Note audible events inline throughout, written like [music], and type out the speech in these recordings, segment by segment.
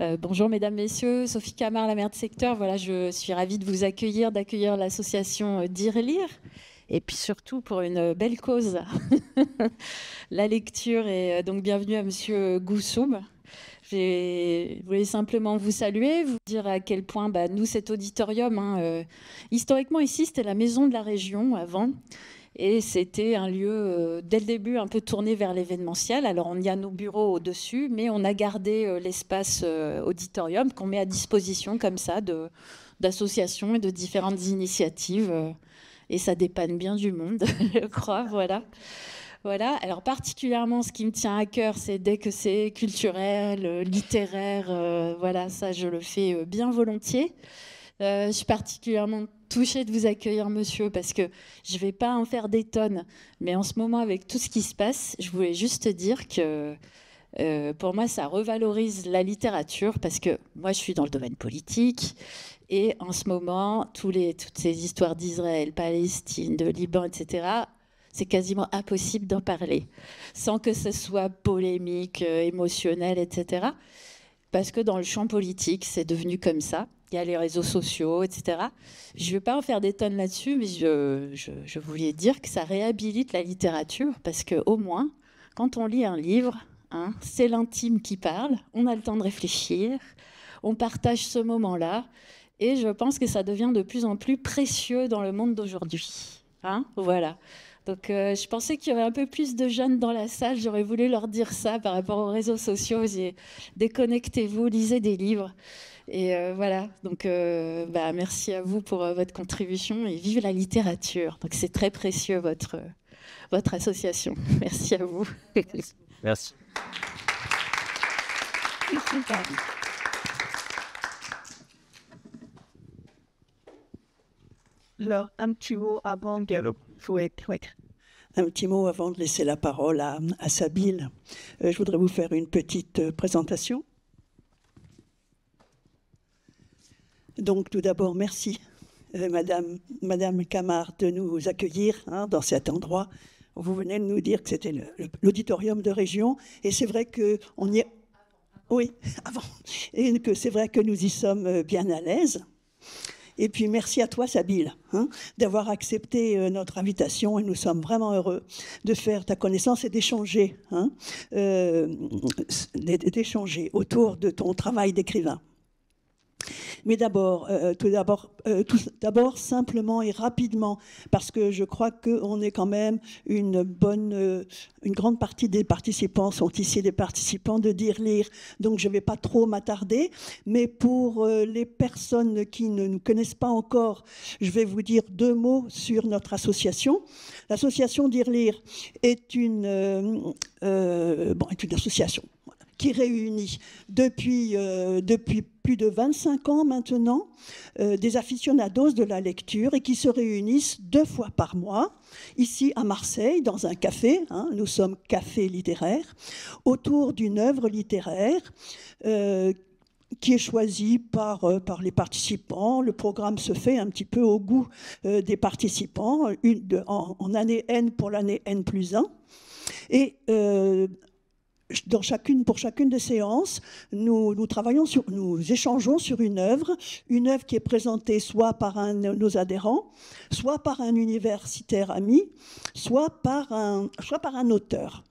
Euh, bonjour mesdames, messieurs, Sophie Camard, la maire de secteur. Voilà, je suis ravie de vous accueillir, d'accueillir l'association Dire Lire, et puis surtout pour une belle cause, [laughs] la lecture. Et euh, donc bienvenue à Monsieur Goussoum. Je voulais simplement vous saluer, vous dire à quel point bah, nous, cet auditorium, hein, euh, historiquement ici, c'était la maison de la région avant. Et c'était un lieu, euh, dès le début, un peu tourné vers l'événementiel. Alors, on y a nos bureaux au-dessus, mais on a gardé euh, l'espace euh, auditorium qu'on met à disposition comme ça d'associations et de différentes initiatives. Et ça dépanne bien du monde, [laughs] je crois, voilà. Voilà. Alors particulièrement, ce qui me tient à cœur, c'est dès que c'est culturel, littéraire, voilà, ça, je le fais bien volontiers. Euh, je suis particulièrement touchée de vous accueillir, monsieur, parce que je ne vais pas en faire des tonnes. Mais en ce moment, avec tout ce qui se passe, je voulais juste dire que euh, pour moi, ça revalorise la littérature, parce que moi, je suis dans le domaine politique. Et en ce moment, tous les, toutes ces histoires d'Israël, Palestine, de Liban, etc., c'est quasiment impossible d'en parler, sans que ce soit polémique, euh, émotionnel, etc. Parce que dans le champ politique, c'est devenu comme ça il y a les réseaux sociaux, etc. Je ne vais pas en faire des tonnes là-dessus, mais je, voulais dire que ça réhabilite la littérature, parce qu'au moins, quand on lit un livre, hein, c'est l'intime qui parle, on a le temps de réfléchir, on partage ce moment-là, et je pense que ça devient de plus en plus précieux dans le monde d'aujourd'hui. Hein voilà. Donc euh, je pensais qu'il y aurait un peu plus de jeunes dans la salle, j'aurais voulu leur dire ça par rapport aux réseaux sociaux, déconnectez-vous, lisez des livres. Et euh, voilà, donc euh, bah, merci à vous pour euh, votre contribution et vive la littérature. Donc c'est très précieux votre, votre association. [laughs] Merci à vous. Merci. merci. Alors, un petit mot avant de... laisser la parole à, à Sabine. je voudrais vous faire une petite présentation. Donc tout d'abord, merci euh, Madame, Madame Camard de nous accueillir hein, dans cet endroit. Vous venez de nous dire que c'était l'auditorium de région et c'est vrai on y est... Oui, [laughs] avant. Et que c'est vrai que nous y sommes euh, bien à l'aise. Et puis merci à toi, Sabine, hein, d'avoir accepté euh, notre invitation. Et nous sommes vraiment heureux de faire ta connaissance et d'échanger, hein, d'échanger autour de ton travail d'écrivain. Mais euh, euh, d'abord, euh, tout d'abord, simplement et rapidement, parce que je crois qu'on est quand même une bonne, euh, une grande partie des participants sont ici des participants de dire lire, donc je ne vais pas trop m'attarder. Mais pour les personnes qui ne nous connaissent pas encore, je vais vous dire deux mots sur notre association. L'association Dire lire est une, bon, est une association qui réunit depuis, depuis de 25 ans maintenant euh, des aficionados de la lecture et qui se réunissent deux fois par mois, ici à Marseille, dans un café, hein, nous sommes café littéraire, autour d'une œuvre littéraire. Euh, qui est choisie par, euh, par les participants. Le programme se fait un petit peu au goût des participants, une, en, année N pour l'année N plus 1. Et dans chacune, pour chacune des séances, nous, travaillons sur, nous échangeons sur une œuvre, une œuvre qui est présentée soit par un, nos adhérents, soit par un universitaire ami, soit par un, soit par un auteur.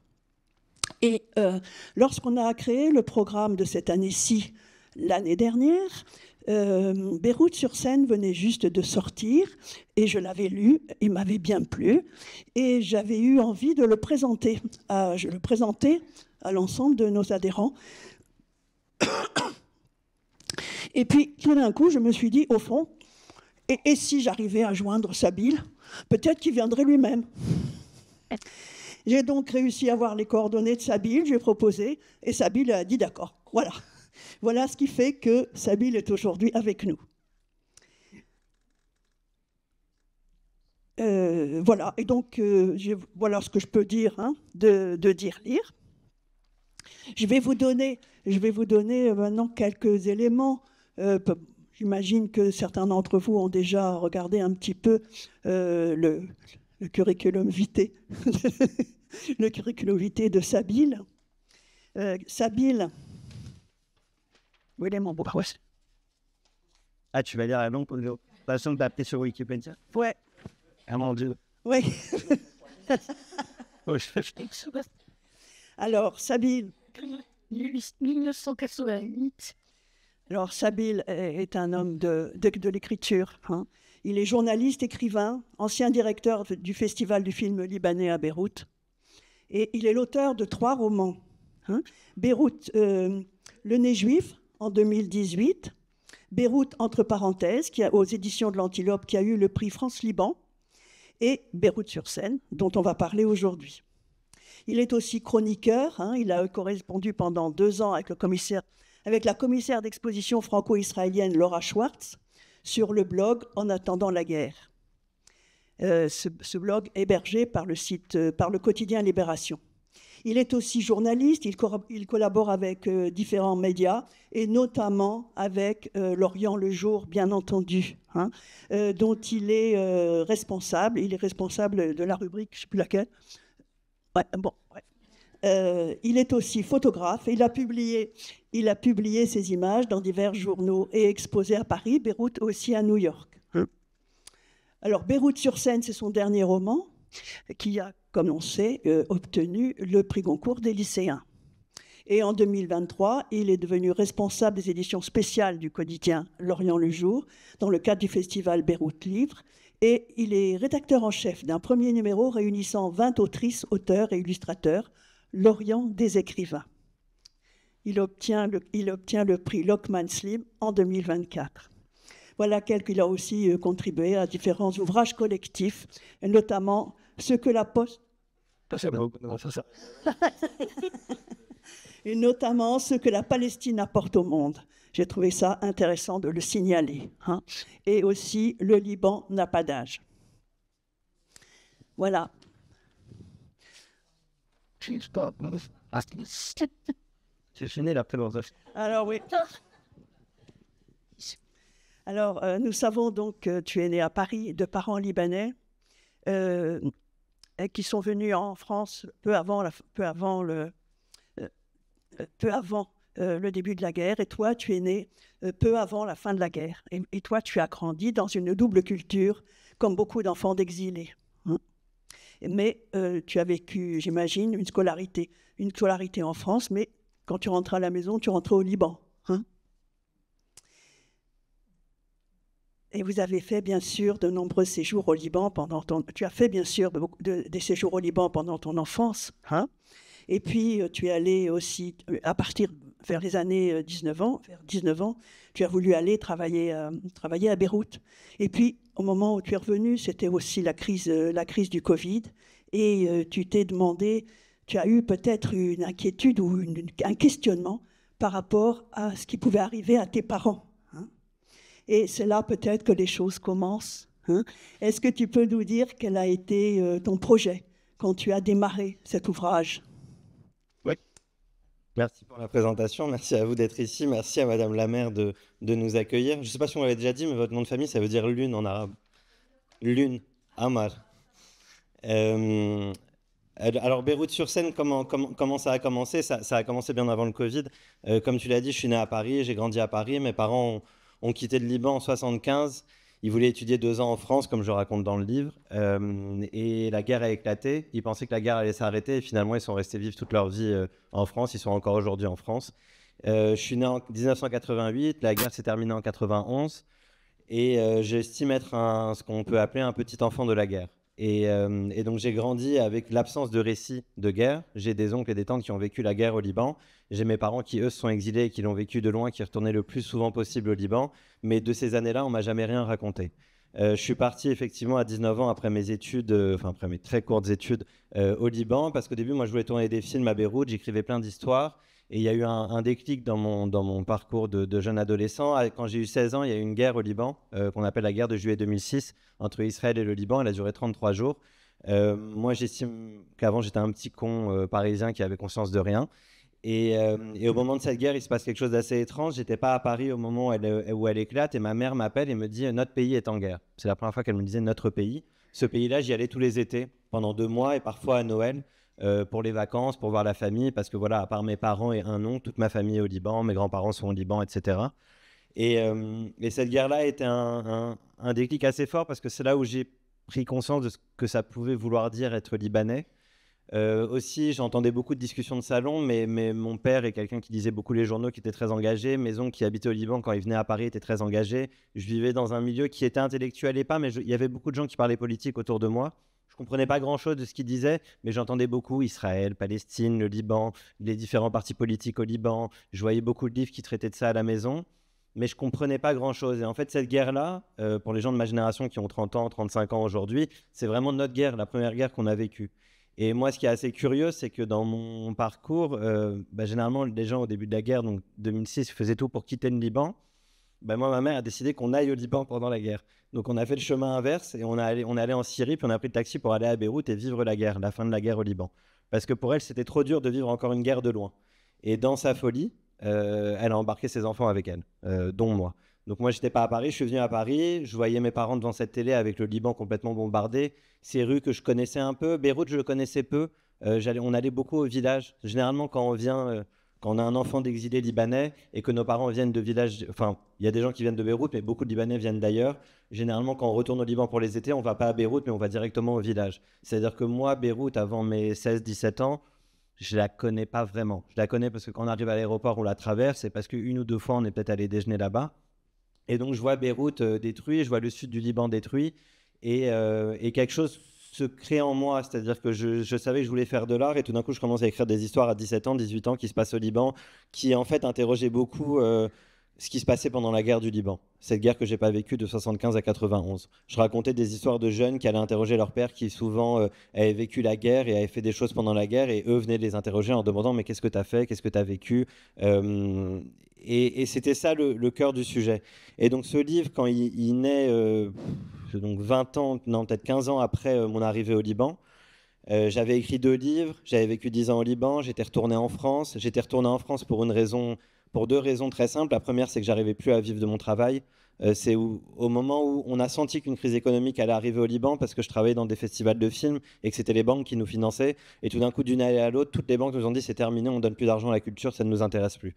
Et euh, lorsqu'on a créé le programme de cette année-ci, l'année dernière, euh, Beyrouth sur scène venait juste de sortir et je l'avais lu, il m'avait bien plu et j'avais eu envie de le présenter. Euh, je le présentais à l'ensemble de nos adhérents. Et puis, tout d'un coup, je me suis dit, au fond, et, si j'arrivais à joindre Sabine, peut-être qu'il viendrait lui-même. J'ai donc réussi à avoir les coordonnées de Sabine, j'ai proposé, et Sabine a dit d'accord. Voilà. Voilà ce qui fait que Sabine est aujourd'hui avec nous. Euh, voilà, et donc euh, voilà ce que je peux dire hein, de dire lire. Je vais vous donner, je vais vous donner euh, maintenant quelques éléments. Euh, j'imagine que certains d'entre vous ont déjà regardé un petit peu euh, le, curriculum vitae, [laughs] le curriculum vitae de Sabine. Euh, Sabine, où est mon Ah, tu vas lire la toute façon de l'appeler sur Wikipédia Ouais. Ah mon Dieu. Oui. [laughs] Oh, Alors, Sabine, 1988 Alors, Sabil est un homme de, l'écriture. Hein. Il est journaliste, écrivain, ancien directeur du Festival du film libanais à Beyrouth. Et il est l'auteur de trois romans. Hein. Beyrouth, euh, Le nez juif, en 2018. Beyrouth, entre parenthèses, aux éditions de l'Antilope, qui a eu le prix France-Liban. Et Beyrouth sur scène, dont on va parler aujourd'hui. Il est aussi chroniqueur. Hein. il a correspondu pendant deux ans avec, commissaire, avec la commissaire d'exposition franco-israélienne Laura Schwartz sur le blog En attendant la guerre. Euh, ce, blog hébergé par le, site, euh, par le quotidien Libération. Il est aussi journaliste, il, il collabore avec euh, différents médias et notamment avec L'Orient le Jour, bien entendu, hein, dont il est responsable. Il est responsable de la rubrique, je ne sais plus laquelle, bon, euh, il est aussi photographe. Il a, publié, il a publié ses images dans divers journaux et exposé à Paris, Beyrouth aussi à New York. Hum. Alors, Beyrouth sur scène, c'est son dernier roman qui a, comme on sait, euh, obtenu le prix Goncourt des lycéens. Et en 2023, il est devenu responsable des éditions spéciales du quotidien L'Orient le Jour dans le cadre du festival Beyrouth Livre et il est rédacteur en chef d'un premier numéro réunissant 20 autrices, auteurs et illustrateurs, l'Orient des écrivains. Il obtient le, il obtient le prix Lockman Slim en 2024. Voilà quelques, il a aussi euh, contribué à différents ouvrages collectifs, notamment ce que la Poste. [laughs] et notamment ce que la Palestine apporte au monde, j'ai trouvé ça intéressant de le signaler. Hein. Et aussi, le Liban n'a pas d'âge. Voilà. Alors oui. Alors, euh, nous savons donc que tu es né à Paris de parents libanais euh, et qui sont venus en France peu avant, peu avant, le, euh, peu avant euh, le début de la guerre, et toi, tu es né euh, peu avant la fin de la guerre. Et, toi, tu as grandi dans une double culture, comme beaucoup d'enfants d'exilés. Hein. Mais euh, tu as vécu, j'imagine, une scolarité, une scolarité en France, mais quand tu rentrais à la maison, tu rentrais au Liban. Hein. Et vous avez fait bien sûr de nombreux séjours au Liban pendant ton. Tu as fait bien sûr des séjours au Liban pendant ton enfance. Hein. et puis tu es allé aussi à partir vers les années 19 euh, ans, vers 19 ans, tu as voulu aller travailler, euh, travailler à Beyrouth. Et puis, au moment où tu es revenu, c'était aussi la crise, euh, la crise du Covid. Et tu t'es demandé, tu as eu peut-être une inquiétude ou un questionnement par rapport à ce qui pouvait arriver à tes parents. Hein. Et c'est là peut-être que les choses commencent. Hein. Est-ce que tu peux nous dire quel a été ton projet quand tu as démarré cet ouvrage Merci pour la présentation, merci à vous d'être ici, merci à Madame la maire de, nous accueillir. Je ne sais pas si on l'avait déjà dit, mais votre nom de famille, ça veut dire lune en arabe. Lune, Amar. Euh, alors Beyrouth sur scène. comment, ça a commencé ça, a commencé bien avant le Covid. Euh, comme tu l'as dit, je suis né à Paris, j'ai grandi à Paris, mes parents ont, ont quitté le Liban en 75 il voulait étudier deux ans en France, comme je raconte dans le livre. Euh, et la guerre a éclaté. Ils pensaient que la guerre allait s'arrêter. Et finalement, ils sont restés vivre toute leur vie euh, en France. Ils sont encore aujourd'hui en France. Euh, je suis né en 1988. La guerre s'est terminée en 91. Et j'estime être un, ce qu'on peut appeler un petit enfant de la guerre. Euh, et, donc j'ai grandi avec l'absence de récits de guerre. J'ai des oncles et des tantes qui ont vécu la guerre au Liban. J'ai mes parents qui, eux, sont exilés et qui l'ont vécu de loin, qui retournaient le plus souvent possible au Liban. Mais de ces années-là, on m'a jamais rien raconté. Euh, je suis parti effectivement à 19 ans après mes études, euh, après mes très courtes études au Liban, parce qu'au début, moi, je voulais tourner des films à Beyrouth, j'écrivais plein d'histoires. Et il y a eu un, déclic dans mon, parcours de, jeune adolescent. Quand j'ai eu 16 ans, il y a eu une guerre au Liban, euh, qu'on appelle la guerre de juillet 2006, entre Israël et le Liban. Elle a duré 33 jours. Euh, moi, j'estime qu'avant, j'étais un petit con euh, parisien qui avait conscience de rien. Et, au moment de cette guerre, il se passe quelque chose d'assez étrange. n'étais pas à Paris au moment où elle éclate et ma mère m'appelle et me dit Notre pays est en guerre. C'est la première fois qu'elle me disait Notre pays. Ce pays-là, j'y allais tous les étés, pendant deux mois et parfois à Noël. Euh, pour les vacances, pour voir la famille, parce que voilà, à part mes parents et un nom, toute ma famille est au Liban, mes grands-parents sont au Liban, etc. Euh, et, cette guerre-là était un, un, déclic assez fort parce que c'est là où j'ai pris conscience de ce que ça pouvait vouloir dire être libanais. Euh, aussi, j'entendais beaucoup de discussions de salon, mais, mon père est quelqu'un qui disait beaucoup les journaux, qui était très engagé. Mes qui habitait au Liban quand ils venaient à Paris étaient très engagés. Je vivais dans un milieu qui était intellectuel et pas, mais il y avait beaucoup de gens qui parlaient politique autour de moi. Je comprenais pas grand-chose de ce qu'il disait, mais j'entendais beaucoup Israël, Palestine, le Liban, les différents partis politiques au Liban. Je voyais beaucoup de livres qui traitaient de ça à la maison, mais je comprenais pas grand-chose. Et en fait, cette guerre-là, euh, pour les gens de ma génération qui ont 30 ans, 35 ans aujourd'hui, c'est vraiment notre guerre, la première guerre qu'on a vécue. Et moi, ce qui est assez curieux, c'est que dans mon parcours, euh, bah, généralement, les gens au début de la guerre, donc 2006, faisaient tout pour quitter le Liban. Bah, moi, ma mère a décidé qu'on aille au Liban pendant la guerre. Donc on a fait le chemin inverse et on, est allé, allait en Syrie, puis on a pris le taxi pour aller à Beyrouth et vivre la guerre, la fin de la guerre au Liban. Parce que pour elle, c'était trop dur de vivre encore une guerre de loin. Et dans sa folie, euh, elle a embarqué ses enfants avec elle, euh, dont moi. Donc moi, je n'étais pas à Paris, je suis venu à Paris, je voyais mes parents devant cette télé avec le Liban complètement bombardé, ces rues que je connaissais un peu, Beyrouth, je le connaissais peu, euh, on allait beaucoup au village. Généralement, quand on vient quand on a un enfant d'exilé libanais et que nos parents viennent de villages, enfin, il y a des gens qui viennent de Beyrouth, mais beaucoup de Libanais viennent d'ailleurs. Généralement, quand on retourne au Liban pour les étés, on va pas à Beyrouth, mais on va directement au village. C'est-à-dire que moi, Beyrouth, avant mes 16-17 ans, je la connais pas vraiment. Je la connais parce que quand on arrive à l'aéroport, on la traverse, c'est parce qu'une ou deux fois, on est peut-être allé déjeuner là-bas. Et donc, je vois Beyrouth euh, détruit, je vois le sud du Liban détruit, et euh, quelque chose se créer en moi. C'est-à-dire que je, savais que je voulais faire de l'art et tout d'un coup, je commence à écrire des histoires à 17 ans, 18 ans qui se passent au Liban, qui en fait interrogeaient beaucoup euh, ce qui se passait pendant la guerre du Liban, cette guerre que j'ai pas vécue de 75 à 91. Je racontais des histoires de jeunes qui allaient interroger leur père qui souvent euh, avaient vécu la guerre et avaient fait des choses pendant la guerre et eux venaient les interroger en demandant mais qu'est-ce que tu as fait, qu'est-ce que tu as vécu euh, Et, c'était ça le, cœur du sujet. Et donc ce livre, quand il, naît euh, donc 20 ans, non peut-être 15 ans après mon arrivée au Liban, j'avais écrit deux livres, j'avais vécu 10 ans au Liban, j'étais retourné en France. J'étais retourné en France pour une raison pour deux raisons très simples. La première, c'est que j'arrivais plus à vivre de mon travail. Euh, c'est au moment où on a senti qu'une crise économique allait arriver au Liban, parce que je travaillais dans des festivals de films et que c'était les banques qui nous finançaient. Et tout d'un coup, d'une année à l'autre, toutes les banques nous ont dit c'est terminé, on donne plus d'argent à la culture, ça ne nous intéresse plus.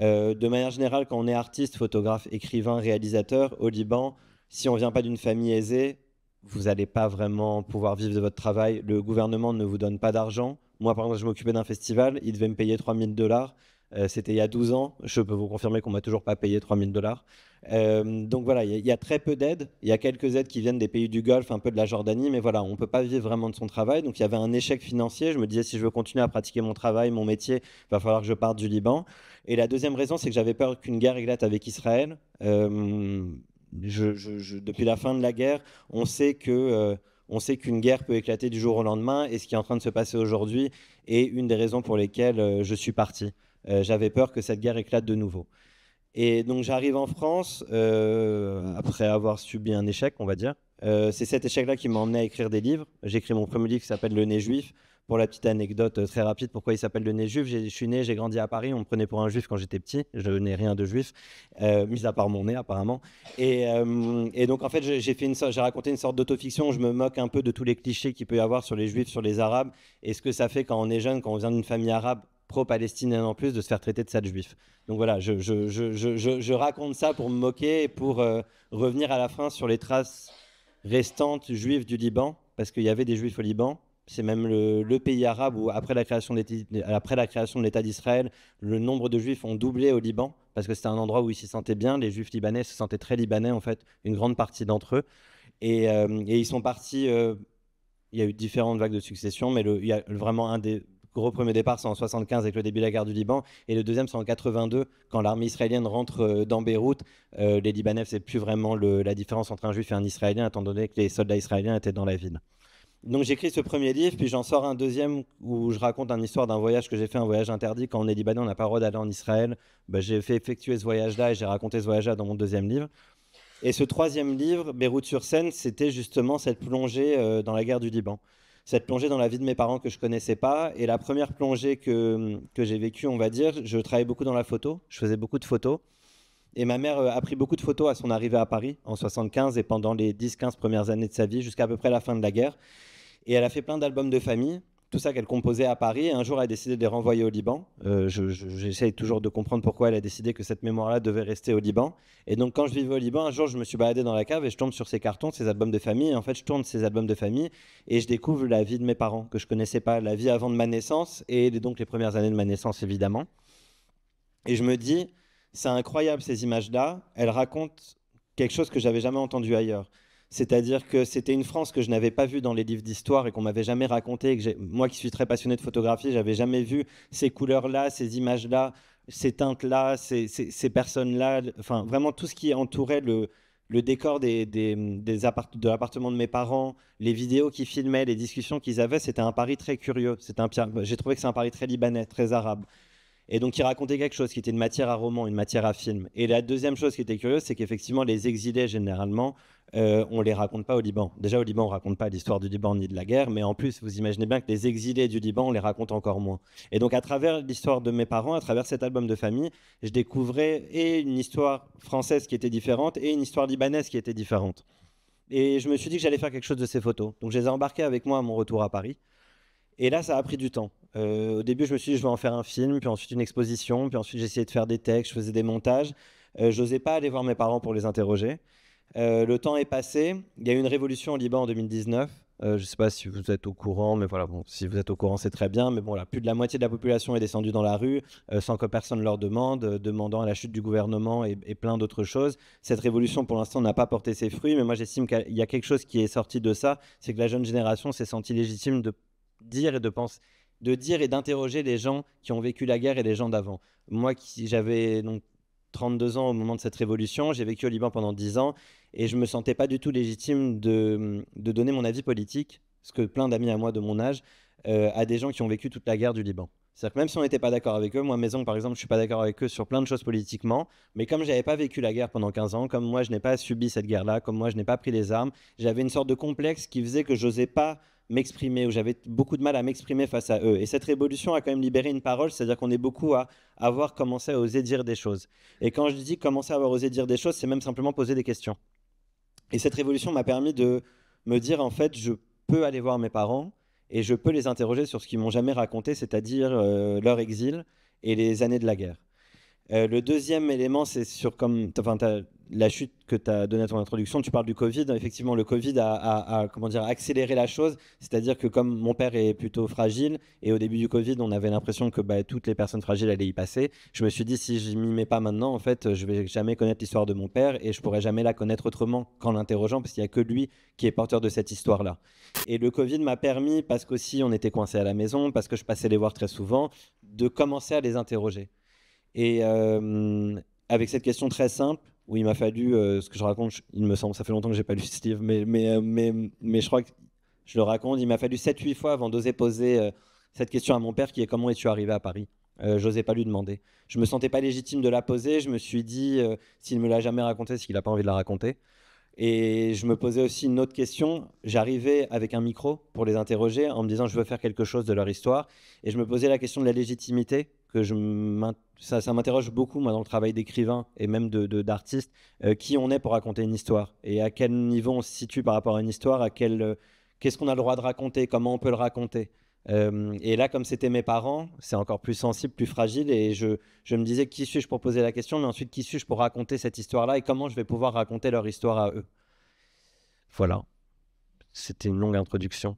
Euh, de manière générale, quand on est artiste, photographe, écrivain, réalisateur, au Liban, si on vient pas d'une famille aisée, vous n'allez pas vraiment pouvoir vivre de votre travail. Le gouvernement ne vous donne pas d'argent. Moi, par exemple, je m'occupais d'un festival, il devait me payer 3000 dollars. Euh, c'était il y a 12 ans. Je peux vous confirmer qu'on m'a toujours pas payé 3000 dollars. Euh, donc voilà, il y, a très peu d'aides. Il y a quelques aides qui viennent des pays du Golfe, un peu de la Jordanie, mais voilà, on ne peut pas vivre vraiment de son travail. Donc il y avait un échec financier. Je me disais, si je veux continuer à pratiquer mon travail, mon métier, il va falloir que je parte du Liban. Et la deuxième raison, c'est que j'avais peur qu'une guerre éclate avec Israël. Euh, depuis la fin de la guerre, on sait On sait qu'une guerre peut éclater du jour au lendemain et ce qui est en train de se passer aujourd'hui est une des raisons pour lesquelles je suis parti. Euh, j'avais peur que cette guerre éclate de nouveau. Et donc j'arrive en France euh, après avoir subi un échec, on va dire. Euh, c'est cet échec-là qui m'a emmené à écrire des livres. J'ai écrit mon premier livre qui s'appelle Le Nez Juif. Pour la petite anecdote très rapide, pourquoi il s'appelle Le Nez Juif Je suis né, j'ai grandi à Paris, on me prenait pour un juif quand j'étais petit. Je n'ai rien de juif, mis à part mon nez apparemment. Et, donc en fait, j'ai, fait une j'ai raconté une sorte d'autofiction. Je me moque un peu de tous les clichés qu'il peut y avoir sur les juifs, sur les arabes. Et ce que ça fait quand on est jeune, quand on vient d'une famille arabe pro-palestinien en plus de se faire traiter de sale juif. Donc voilà, je, je, raconte ça pour me moquer et pour euh, revenir à la fin sur les traces restantes juives du Liban, parce qu'il y avait des juifs au Liban. C'est même le, pays arabe où, après la création, de l'État d'Israël, le nombre de juifs ont doublé au Liban, parce que c'était un endroit où ils s'y sentaient bien. Les juifs libanais se sentaient très libanais, en fait, une grande partie d'entre eux. Et, euh, ils sont partis. Euh, il y a eu différentes vagues de succession, mais il y a vraiment un des gros premier départ, c'est en 75 avec le début de la guerre du Liban, et le deuxième, c'est en 82 quand l'armée israélienne rentre euh, dans Beyrouth. Euh, les Libanais, c'est plus vraiment la différence entre un juif et un israélien, étant donné que les soldats israéliens étaient dans la ville. Donc j'écris ce premier livre, puis j'en sors un deuxième où je raconte une histoire d'un voyage que j'ai fait, un voyage interdit. Quand on est Libanais, on n'a pas le droit d'aller en Israël. Bah, j'ai fait effectuer ce voyage-là et j'ai raconté ce voyage-là dans mon deuxième livre. Et ce troisième livre, Beyrouth sur scène, c'était justement cette plongée euh, dans la guerre du Liban cette plongée dans la vie de mes parents que je connaissais pas. Et la première plongée que, j'ai vécue, on va dire, je travaillais beaucoup dans la photo, je faisais beaucoup de photos. Et ma mère euh, a pris beaucoup de photos à son arrivée à Paris en 75 et pendant les 10-15 premières années de sa vie, jusqu'à peu près la fin de la guerre. Et elle a fait plein d'albums de famille tout ça qu'elle composait à Paris. Et un jour, elle a décidé de les renvoyer au Liban. Euh, J'essaie toujours de comprendre pourquoi elle a décidé que cette mémoire-là devait rester au Liban. Et donc, quand je vivais au Liban, un jour, je me suis baladé dans la cave et je tombe sur ces cartons, ces albums de famille. Et en fait, je tourne ces albums de famille et je découvre la vie de mes parents que je connaissais pas, la vie avant de ma naissance et donc les premières années de ma naissance, évidemment. Et je me dis, c'est incroyable ces images-là. Elles racontent quelque chose que j'avais jamais entendu ailleurs. C'est-à-dire que c'était une France que je n'avais pas vue dans les livres d'histoire et qu'on m'avait jamais raconté. moi qui suis très passionné de photographie, j'avais jamais vu ces couleurs-là, ces images-là, ces teintes-là, ces, personnes-là. Enfin, vraiment tout ce qui entourait le, décor des, des, de l'appartement de mes parents, les vidéos qu'ils filmaient, les discussions qu'ils avaient, c'était un pari très curieux. J'ai trouvé que c'est un pari très libanais, très arabe. Et donc, il racontait quelque chose qui était une matière à roman, une matière à film. Et la deuxième chose qui était curieuse, c'est qu'effectivement, les exilés, généralement, euh, on les raconte pas au Liban. Déjà, au Liban, on raconte pas l'histoire du Liban ni de la guerre, mais en plus, vous imaginez bien que les exilés du Liban, on les raconte encore moins. Et donc, à travers l'histoire de mes parents, à travers cet album de famille, je découvrais et une histoire française qui était différente et une histoire libanaise qui était différente. Et je me suis dit que j'allais faire quelque chose de ces photos. Donc, je les ai embarquées avec moi à mon retour à Paris. Et là, ça a pris du temps. Euh, au début, je me suis dit, je vais en faire un film, puis ensuite une exposition, puis ensuite j'essayais de faire des textes, je faisais des montages. Euh, je n'osais pas aller voir mes parents pour les interroger. Euh, le temps est passé. Il y a eu une révolution au Liban en 2019. je ne sais pas si vous êtes au courant, mais voilà, si vous êtes au courant, c'est très bien. Mais bon, là, plus de la moitié de la population est descendue dans la rue sans que personne leur demande, demandant à la chute du gouvernement et, et plein d'autres choses. Cette révolution, pour l'instant, n'a pas porté ses fruits, mais moi, j'estime qu'il y a quelque chose qui est sorti de ça, c'est que la jeune génération s'est sentie légitime de dire et de penser de dire et d'interroger les gens qui ont vécu la guerre et les gens d'avant. Moi, qui j'avais donc 32 ans au moment de cette révolution, j'ai vécu au Liban pendant 10 ans et je me sentais pas du tout légitime de, donner mon avis politique, ce que plein d'amis à moi de mon âge, euh, à des gens qui ont vécu toute la guerre du Liban. C'est-à-dire que même si on n'était pas d'accord avec eux, moi, Maison, par exemple, je suis pas d'accord avec eux sur plein de choses politiquement, mais comme j'avais pas vécu la guerre pendant 15 ans, comme moi, je n'ai pas subi cette guerre-là, comme moi, je n'ai pas pris les armes, j'avais une sorte de complexe qui faisait que j'osais pas m'exprimer, ou j'avais beaucoup de mal à m'exprimer face à eux. Et cette révolution a quand même libéré une parole, c'est-à-dire qu'on est beaucoup à avoir commencé à oser dire des choses. Et quand je dis commencer à avoir osé dire des choses, c'est même simplement poser des questions. Et cette révolution m'a permis de me dire, en fait, je peux aller voir mes parents et je peux les interroger sur ce qu'ils m'ont jamais raconté, c'est-à-dire euh, leur exil et les années de la guerre. Euh, le deuxième élément, c'est sur comme, enfin, la chute que tu as donnée à ton introduction, tu parles du Covid. Effectivement, le Covid a, comment dire, accéléré la chose. C'est-à-dire que comme mon père est plutôt fragile, et au début du Covid, on avait l'impression que bah, toutes les personnes fragiles allaient y passer, je me suis dit, si je m'y mets pas maintenant, en fait, je vais jamais connaître l'histoire de mon père, et je pourrais jamais la connaître autrement qu'en l'interrogeant, parce qu'il n'y a que lui qui est porteur de cette histoire-là. Et le Covid m'a permis, parce qu'aussi on était coincé à la maison, parce que je passais les voir très souvent, de commencer à les interroger. Et euh, avec cette question très simple, où il m'a fallu, euh, ce que je raconte, il me semble, ça fait longtemps que j'ai pas lu ce [laughs] livre, mais, mais, euh, mais, mais je crois que je le raconte, il m'a fallu 7-8 fois avant d'oser poser euh, cette question à mon père qui est comment es-tu arrivé à Paris Je n'osais pas lui demander. Je me sentais pas légitime de la poser, je me suis dit, s'il me l'a jamais raconté, c'est qu'il n'a pas envie de la raconter. Et je me posais aussi une autre question. J'arrivais avec un micro pour les interroger en me disant je veux faire quelque chose de leur histoire. Et je me posais la question de la légitimité que je ça, m'interroge beaucoup moi dans le travail d'écrivain et même de d'artiste euh, qui on est pour raconter une histoire et à quel niveau on se situe par rapport à une histoire à quel euh, qu'est-ce qu'on a le droit de raconter comment on peut le raconter euh, et là comme c'était mes parents c'est encore plus sensible plus fragile et je, je me disais qui suis-je pour poser la question mais ensuite qui suis-je pour raconter cette histoire là et comment je vais pouvoir raconter leur histoire à eux voilà c'était une longue introduction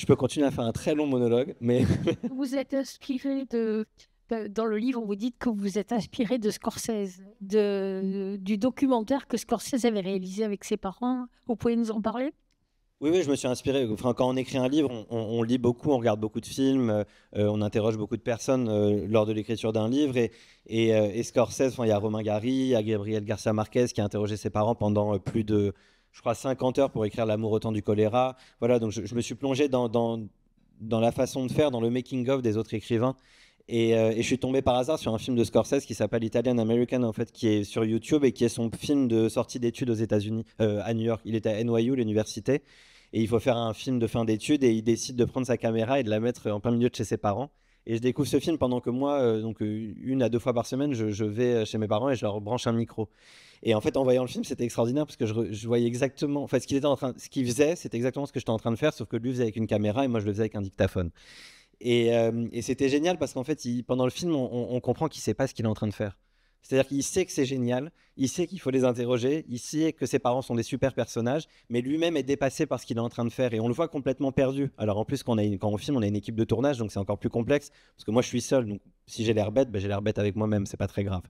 je peux continuer à faire un très long monologue, mais. [laughs] vous êtes inspiré de. Dans le livre, vous dites que vous êtes inspiré de Scorsese, de... du documentaire que Scorsese avait réalisé avec ses parents. Vous pouvez nous en parler oui, oui, je me suis inspiré. Enfin, quand on écrit un livre, on, lit beaucoup, on regarde beaucoup de films, euh, on interroge beaucoup de personnes euh, lors de l'écriture d'un livre. Et, et, euh, Scorsese, il y a Romain Gary, il y a Gabriel Garcia Marquez qui a interrogé ses parents pendant plus de je crois, 50 heures pour écrire L'amour autant du choléra. Voilà, donc je, me suis plongé dans, la façon de faire, dans le making-of des autres écrivains. Euh, et, je suis tombé par hasard sur un film de Scorsese qui s'appelle Italian American, en fait, qui est sur YouTube et qui est son film de sortie d'études aux États-Unis, euh, à New York. Il est à NYU, l'université. Et il faut faire un film de fin d'études et il décide de prendre sa caméra et de la mettre en plein milieu de chez ses parents. Et je découvre ce film pendant que moi, euh, donc une à deux fois par semaine, je, je, vais chez mes parents et je leur branche un micro. Et en fait, en voyant le film, c'était extraordinaire parce que je, voyais exactement. ce qu'il était en train, ce qu'il faisait, c'était exactement ce que j'étais en train de faire, sauf que lui faisait avec une caméra et moi je le faisais avec un dictaphone. Et, euh, c'était génial parce qu'en fait, il, pendant le film, on, comprend qu'il sait pas ce qu'il est en train de faire. C'est-à-dire qu'il sait que c'est génial, il sait qu'il faut les interroger, il sait que ses parents sont des super personnages, mais lui-même est dépassé par ce qu'il est en train de faire et on le voit complètement perdu. Alors en plus, quand on, a une, on filme, on a une équipe de tournage, donc c'est encore plus complexe parce que moi je suis seul, donc si j'ai l'air bête, ben, j'ai l'air bête avec moi-même, c'est pas très grave.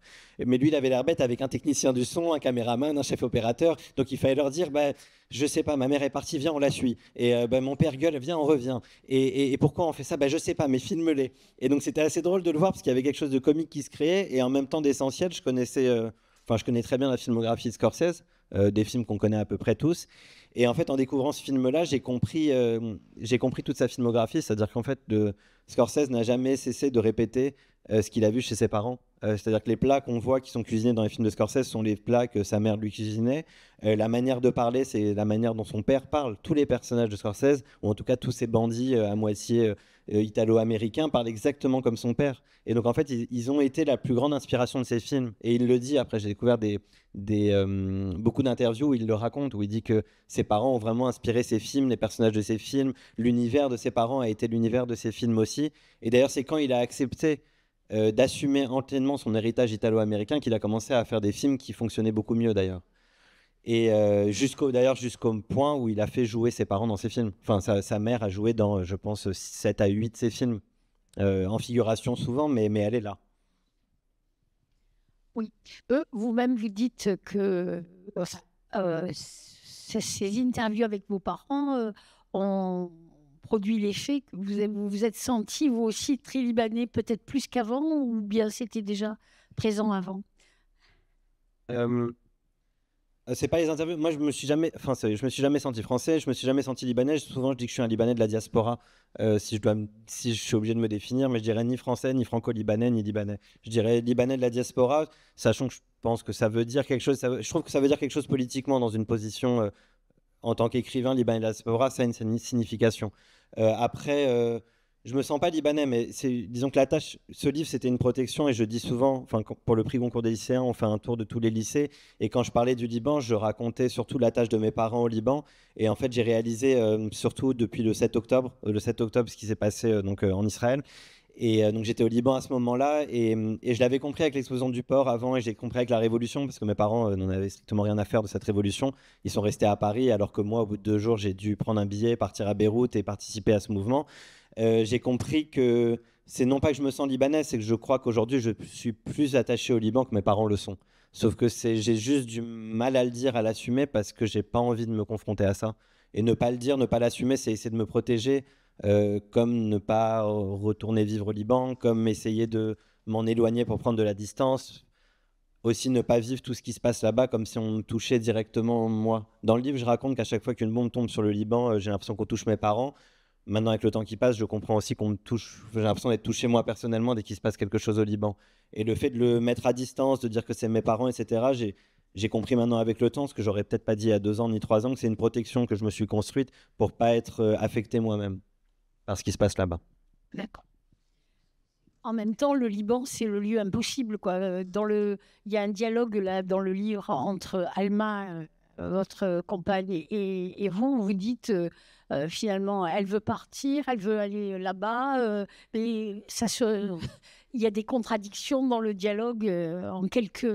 Mais lui, il avait l'air bête avec un technicien du son, un caméraman, un chef opérateur, donc il fallait leur dire, ben, je sais pas, ma mère est partie, viens, on la suit. Et euh, bah, mon père gueule, viens, on revient. Et, pourquoi on fait ça bah, Je sais pas, mais filme-les. Et donc c'était assez drôle de le voir parce qu'il y avait quelque chose de comique qui se créait et en même temps d'essentiel. Je connaissais, euh, enfin, je connais très bien la filmographie de Scorsese, euh, des films qu'on connaît à peu près tous. Et en fait, en découvrant ce film-là, j'ai compris, j'ai compris toute sa filmographie, c'est-à-dire qu'en fait, de Scorsese n'a jamais cessé de répéter euh, ce qu'il a vu chez ses parents. Euh, c'est-à-dire que les plats qu'on voit qui sont cuisinés dans les films de Scorsese sont les plats que sa mère lui cuisinait. Euh, la manière de parler, c'est la manière dont son père parle. Tous les personnages de Scorsese, ou en tout cas tous ces bandits à moitié italo-américains, parlent exactement comme son père. Et donc en fait, ils, ont été la plus grande inspiration de ses films. Et il le dit, après j'ai découvert des, des beaucoup d'interviews où il le raconte, où il dit que ses parents ont vraiment inspiré ses films, les personnages de ses films, l'univers de ses parents a été l'univers de ses films aussi. Et d'ailleurs, c'est quand il a accepté euh, d'assumer entièrement son héritage italo-américain qu'il a commencé à faire des films qui fonctionnaient beaucoup mieux d'ailleurs. Et euh, jusqu'au d'ailleurs jusqu'au point où il a fait jouer ses parents dans ses films. Enfin, sa, mère a joué dans, je pense, 7 à 8 de ses films. Euh, en figuration souvent, mais, mais elle est là. Oui. Vous-même, vous dites que ces interviews avec vos parents ont produit l'effet que vous vous, êtes senti, vous aussi, très libanais, peut-être plus qu'avant, ou bien c'était déjà présent avant euh, euh, C'est pas les interviews. Moi, je me suis jamais, enfin, je me suis jamais senti français, je me suis jamais senti libanais. Souvent, je dis que je suis un libanais de la diaspora. Euh, si je dois, si je suis obligé de me définir, mais je dirais ni français, ni franco-libanais, ni libanais. Je dirais libanais de la diaspora, sachant que je pense que ça veut dire quelque chose. je trouve que ça veut dire quelque chose politiquement dans une position. Euh, en tant qu'écrivain, libanais de la diaspora, ça a une signification. Euh, après euh, je me sens pas libanais, mais c'est, disons que la tâche, ce livre, c'était une protection. Et je dis souvent, enfin, pour le prix Concours des lycéens, on fait un tour de tous les lycées. Et quand je parlais du Liban, je racontais surtout la tâche de mes parents au Liban. Et en fait, j'ai réalisé, euh, surtout depuis le 7 octobre, le 7 octobre, ce qui s'est passé donc en Israël. Et euh, donc j'étais au Liban à ce moment-là, mm, et, je l'avais compris avec l'explosion du port avant, et j'ai compris avec la révolution, parce que mes parents euh, n'en avaient strictement rien à faire de cette révolution. Ils sont restés à Paris, alors que moi, au bout de deux jours, j'ai dû prendre un billet, partir à Beyrouth et participer à ce mouvement. Euh, j'ai compris que c'est non pas que je me sens libanais, c'est que je crois qu'aujourd'hui, je suis plus attaché au Liban que mes parents le sont. Sauf que j'ai juste du mal à le dire, à l'assumer, parce que j'ai pas envie de me confronter à ça. Et ne pas le dire, ne pas l'assumer, c'est essayer de me protéger euh, comme ne pas retourner vivre au Liban, comme essayer de m'en éloigner pour prendre de la distance, aussi ne pas vivre tout ce qui se passe là-bas comme si on me touchait directement moi. Dans le livre, je raconte qu'à chaque fois qu'une bombe tombe sur le Liban, euh, j'ai l'impression qu'on touche mes parents. Maintenant, avec le temps qui passe, je comprends aussi qu'on me touche. J'ai l'impression d'être touché moi personnellement dès qu'il se passe quelque chose au Liban. Et le fait de le mettre à distance, de dire que c'est mes parents, etc., j'ai compris maintenant avec le temps, ce que j'aurais peut-être pas dit à deux ans ni trois ans, que c'est une protection que je me suis construite pour pas être euh, affecté moi-même ce qui se passe là-bas. D'accord. En même temps, le Liban, c'est le lieu impossible. Quoi. Euh, dans le... Il y a un dialogue là, dans le livre entre Alma, euh, votre compagne, et, vous. Vous dites euh, finalement, elle veut partir, elle veut aller là-bas. et ça se... [laughs] Il y a des contradictions dans le dialogue en quelques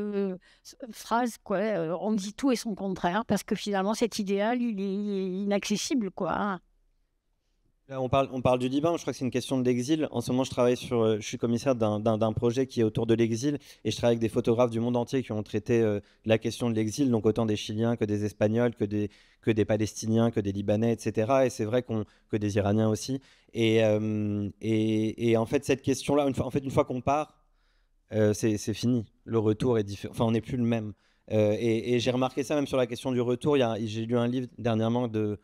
phrases. Quoi. On dit tout et son contraire parce que finalement, cet idéal, il est inaccessible. Quoi on parle, du Liban, je crois que c'est une question de l'exil. En ce moment, je travaille sur, euh, je suis commissaire d'un projet qui est autour de l'exil et je travaille avec des photographes du monde entier qui ont traité euh, la question de l'exil, donc autant des Chiliens que des Espagnols, que des, Palestiniens, que des Libanais, etc. Et c'est vrai que des Iraniens aussi. Et, euh, en fait, cette question-là, en fait, une fois qu'on part, c'est fini. Le retour est différent. Enfin, on n'est plus le même. et j'ai remarqué ça même sur la question du retour. J'ai lu un livre dernièrement de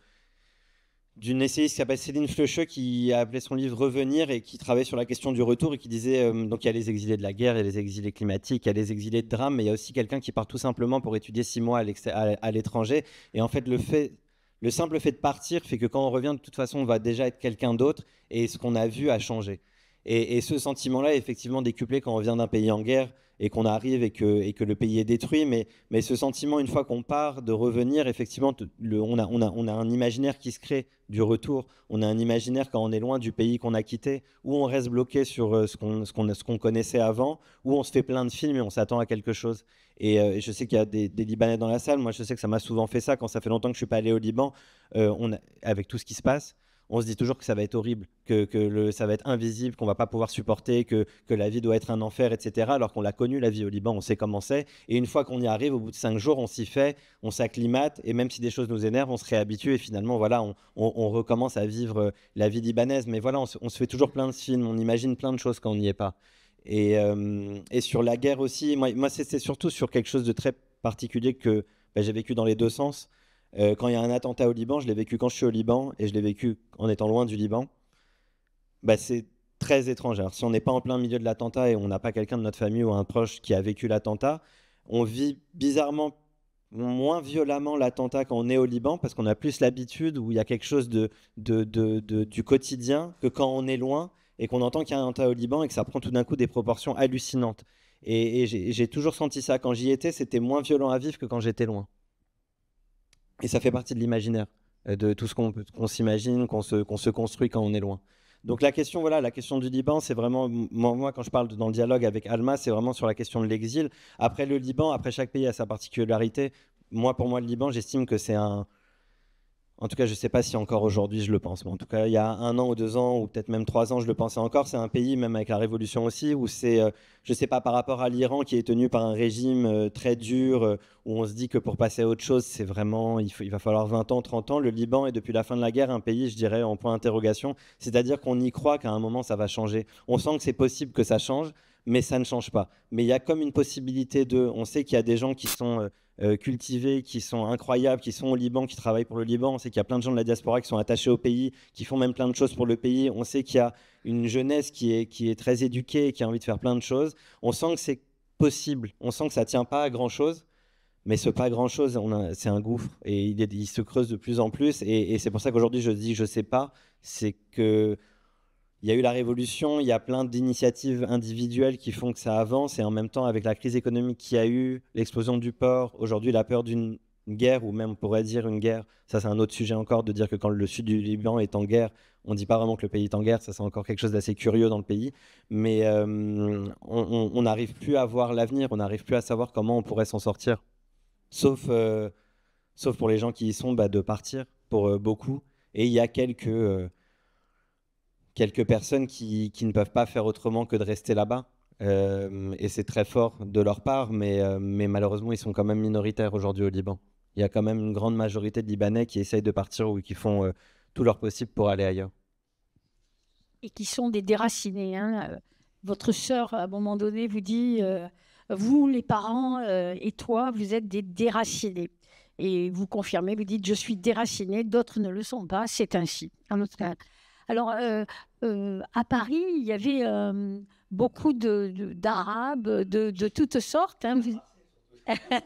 d'une essayiste qui s'appelle Céline Flecheux qui a appelé son livre Revenir et qui travaillait sur la question du retour et qui disait euh, il y a les exilés de la guerre, il y a les exilés climatiques, il y a les exilés de drame, mais il y a aussi quelqu'un qui part tout simplement pour étudier six mois à l'étranger. Et en fait, le simple fait de partir fait que quand on revient, de toute façon, on va déjà être quelqu'un d'autre et ce qu'on a vu a changé. Et, et ce sentiment-là est effectivement décuplé quand on revient d'un pays en guerre, et qu'on arrive et que, le pays est détruit. Mais, ce sentiment, une fois qu'on part, de revenir, effectivement, on, a, un imaginaire qui se crée du retour. On a un imaginaire quand on est loin du pays qu'on a quitté, où on reste bloqué sur euh, ce qu'on connaissait avant, où on se fait plein de films et on s'attend à quelque chose. Et euh, je sais qu'il y a des, Libanais dans la salle. Moi, je sais que ça m'a souvent fait ça quand ça fait longtemps que je suis pas allé au Liban, euh, avec tout ce qui se passe on se dit toujours que ça va être horrible, que, ça va être invisible, qu'on va pas pouvoir supporter, que, la vie doit être un enfer, etc. Alors qu'on l'a connu, la vie au Liban, on sait comment c'est. Et une fois qu'on y arrive, au bout de cinq jours, on s'y fait, on s'acclimate, et même si des choses nous énervent, on se réhabitue, et finalement, voilà, on, recommence à vivre euh, la vie libanaise. Mais voilà, on se, fait toujours plein de films, on imagine plein de choses quand on n'y est pas. Et, euh, sur la guerre aussi, moi, c'est surtout sur quelque chose de très particulier que bah, j'ai vécu dans les deux sens. Euh, quand il y a un attentat au Liban, je l'ai vécu quand je suis au Liban et je l'ai vécu en étant loin du Liban. Bah, c'est très étrange. Alors, si on n'est pas en plein milieu de l'attentat et on n'a pas quelqu'un de notre famille ou un proche qui a vécu l'attentat, on vit bizarrement moins violemment l'attentat quand on est au Liban parce qu'on a plus l'habitude où il y a quelque chose de, du quotidien que quand on est loin et qu'on entend qu'il y a un attentat au Liban et que ça prend tout d'un coup des proportions hallucinantes. et j'ai toujours senti ça. Quand j'y étais, c'était moins violent à vivre que quand j'étais loin. Et ça fait partie de l'imaginaire, euh, de tout ce qu'on s'imagine, qu'on se, construit quand on est loin. Donc la question, voilà, la question du Liban, c'est vraiment, moi quand je parle dans le dialogue avec Alma, c'est vraiment sur la question de l'exil. Après le Liban, après chaque pays a sa particularité. Moi, pour moi, le Liban, j'estime que c'est un, en tout cas, je ne sais pas si encore aujourd'hui je le pense, mais en tout cas, il y a un an ou deux ans, ou peut-être même trois ans, je le pensais encore. C'est un pays, même avec la Révolution aussi, où c'est, euh, je ne sais pas, par rapport à l'Iran qui est tenu par un régime euh, très dur, euh, où on se dit que pour passer à autre chose, c'est vraiment, il, il, va falloir 20 ans, 30 ans. Le Liban est depuis la fin de la guerre un pays, je dirais, en point d'interrogation. C'est-à-dire qu'on y croit qu'à un moment, ça va changer. On sent que c'est possible que ça change, mais ça ne change pas. Mais il y a comme une possibilité de, on sait qu'il y a des gens qui sont euh, cultivés, qui sont incroyables, qui sont au Liban, qui travaillent pour le Liban. On sait qu'il y a plein de gens de la diaspora qui sont attachés au pays, qui font même plein de choses pour le pays. On sait qu'il y a une jeunesse qui est, qui est très éduquée qui a envie de faire plein de choses. On sent que c'est possible. On sent que ça tient pas à grand chose. Mais ce pas grand chose, c'est un gouffre et il, se creuse de plus en plus. Et, c'est pour ça qu'aujourd'hui je dis je sais pas, c'est que il y a eu la révolution, il y a plein d'initiatives individuelles qui font que ça avance, et en même temps, avec la crise économique qui a eu, l'explosion du port, aujourd'hui la peur d'une guerre, ou même on pourrait dire une guerre, ça c'est un autre sujet encore, de dire que quand le sud du Liban est en guerre, on ne dit pas vraiment que le pays est en guerre, ça c'est encore quelque chose d'assez curieux dans le pays, mais euh, on n'arrive plus à voir l'avenir, on n'arrive plus à savoir comment on pourrait s'en sortir, sauf, euh, sauf pour les gens qui y sont, bah, de partir, pour euh, beaucoup, et il y a quelques quelques personnes qui, qui, ne peuvent pas faire autrement que de rester là-bas. Euh, et c'est très fort de leur part, mais, euh, mais malheureusement, ils sont quand même minoritaires aujourd'hui au Liban. Il y a quand même une grande majorité de Libanais qui essayent de partir ou qui font euh, tout leur possible pour aller ailleurs. Et qui sont des déracinés. Hein. Votre sœur, à un moment donné, vous dit, vous, les parents, et toi, vous êtes des déracinés et vous confirmez, vous dites je suis déraciné, d'autres ne le sont pas, c'est ainsi. Alors, euh, à Paris, il y avait euh, beaucoup d'Arabes de, de, toutes sortes. Hein. [laughs]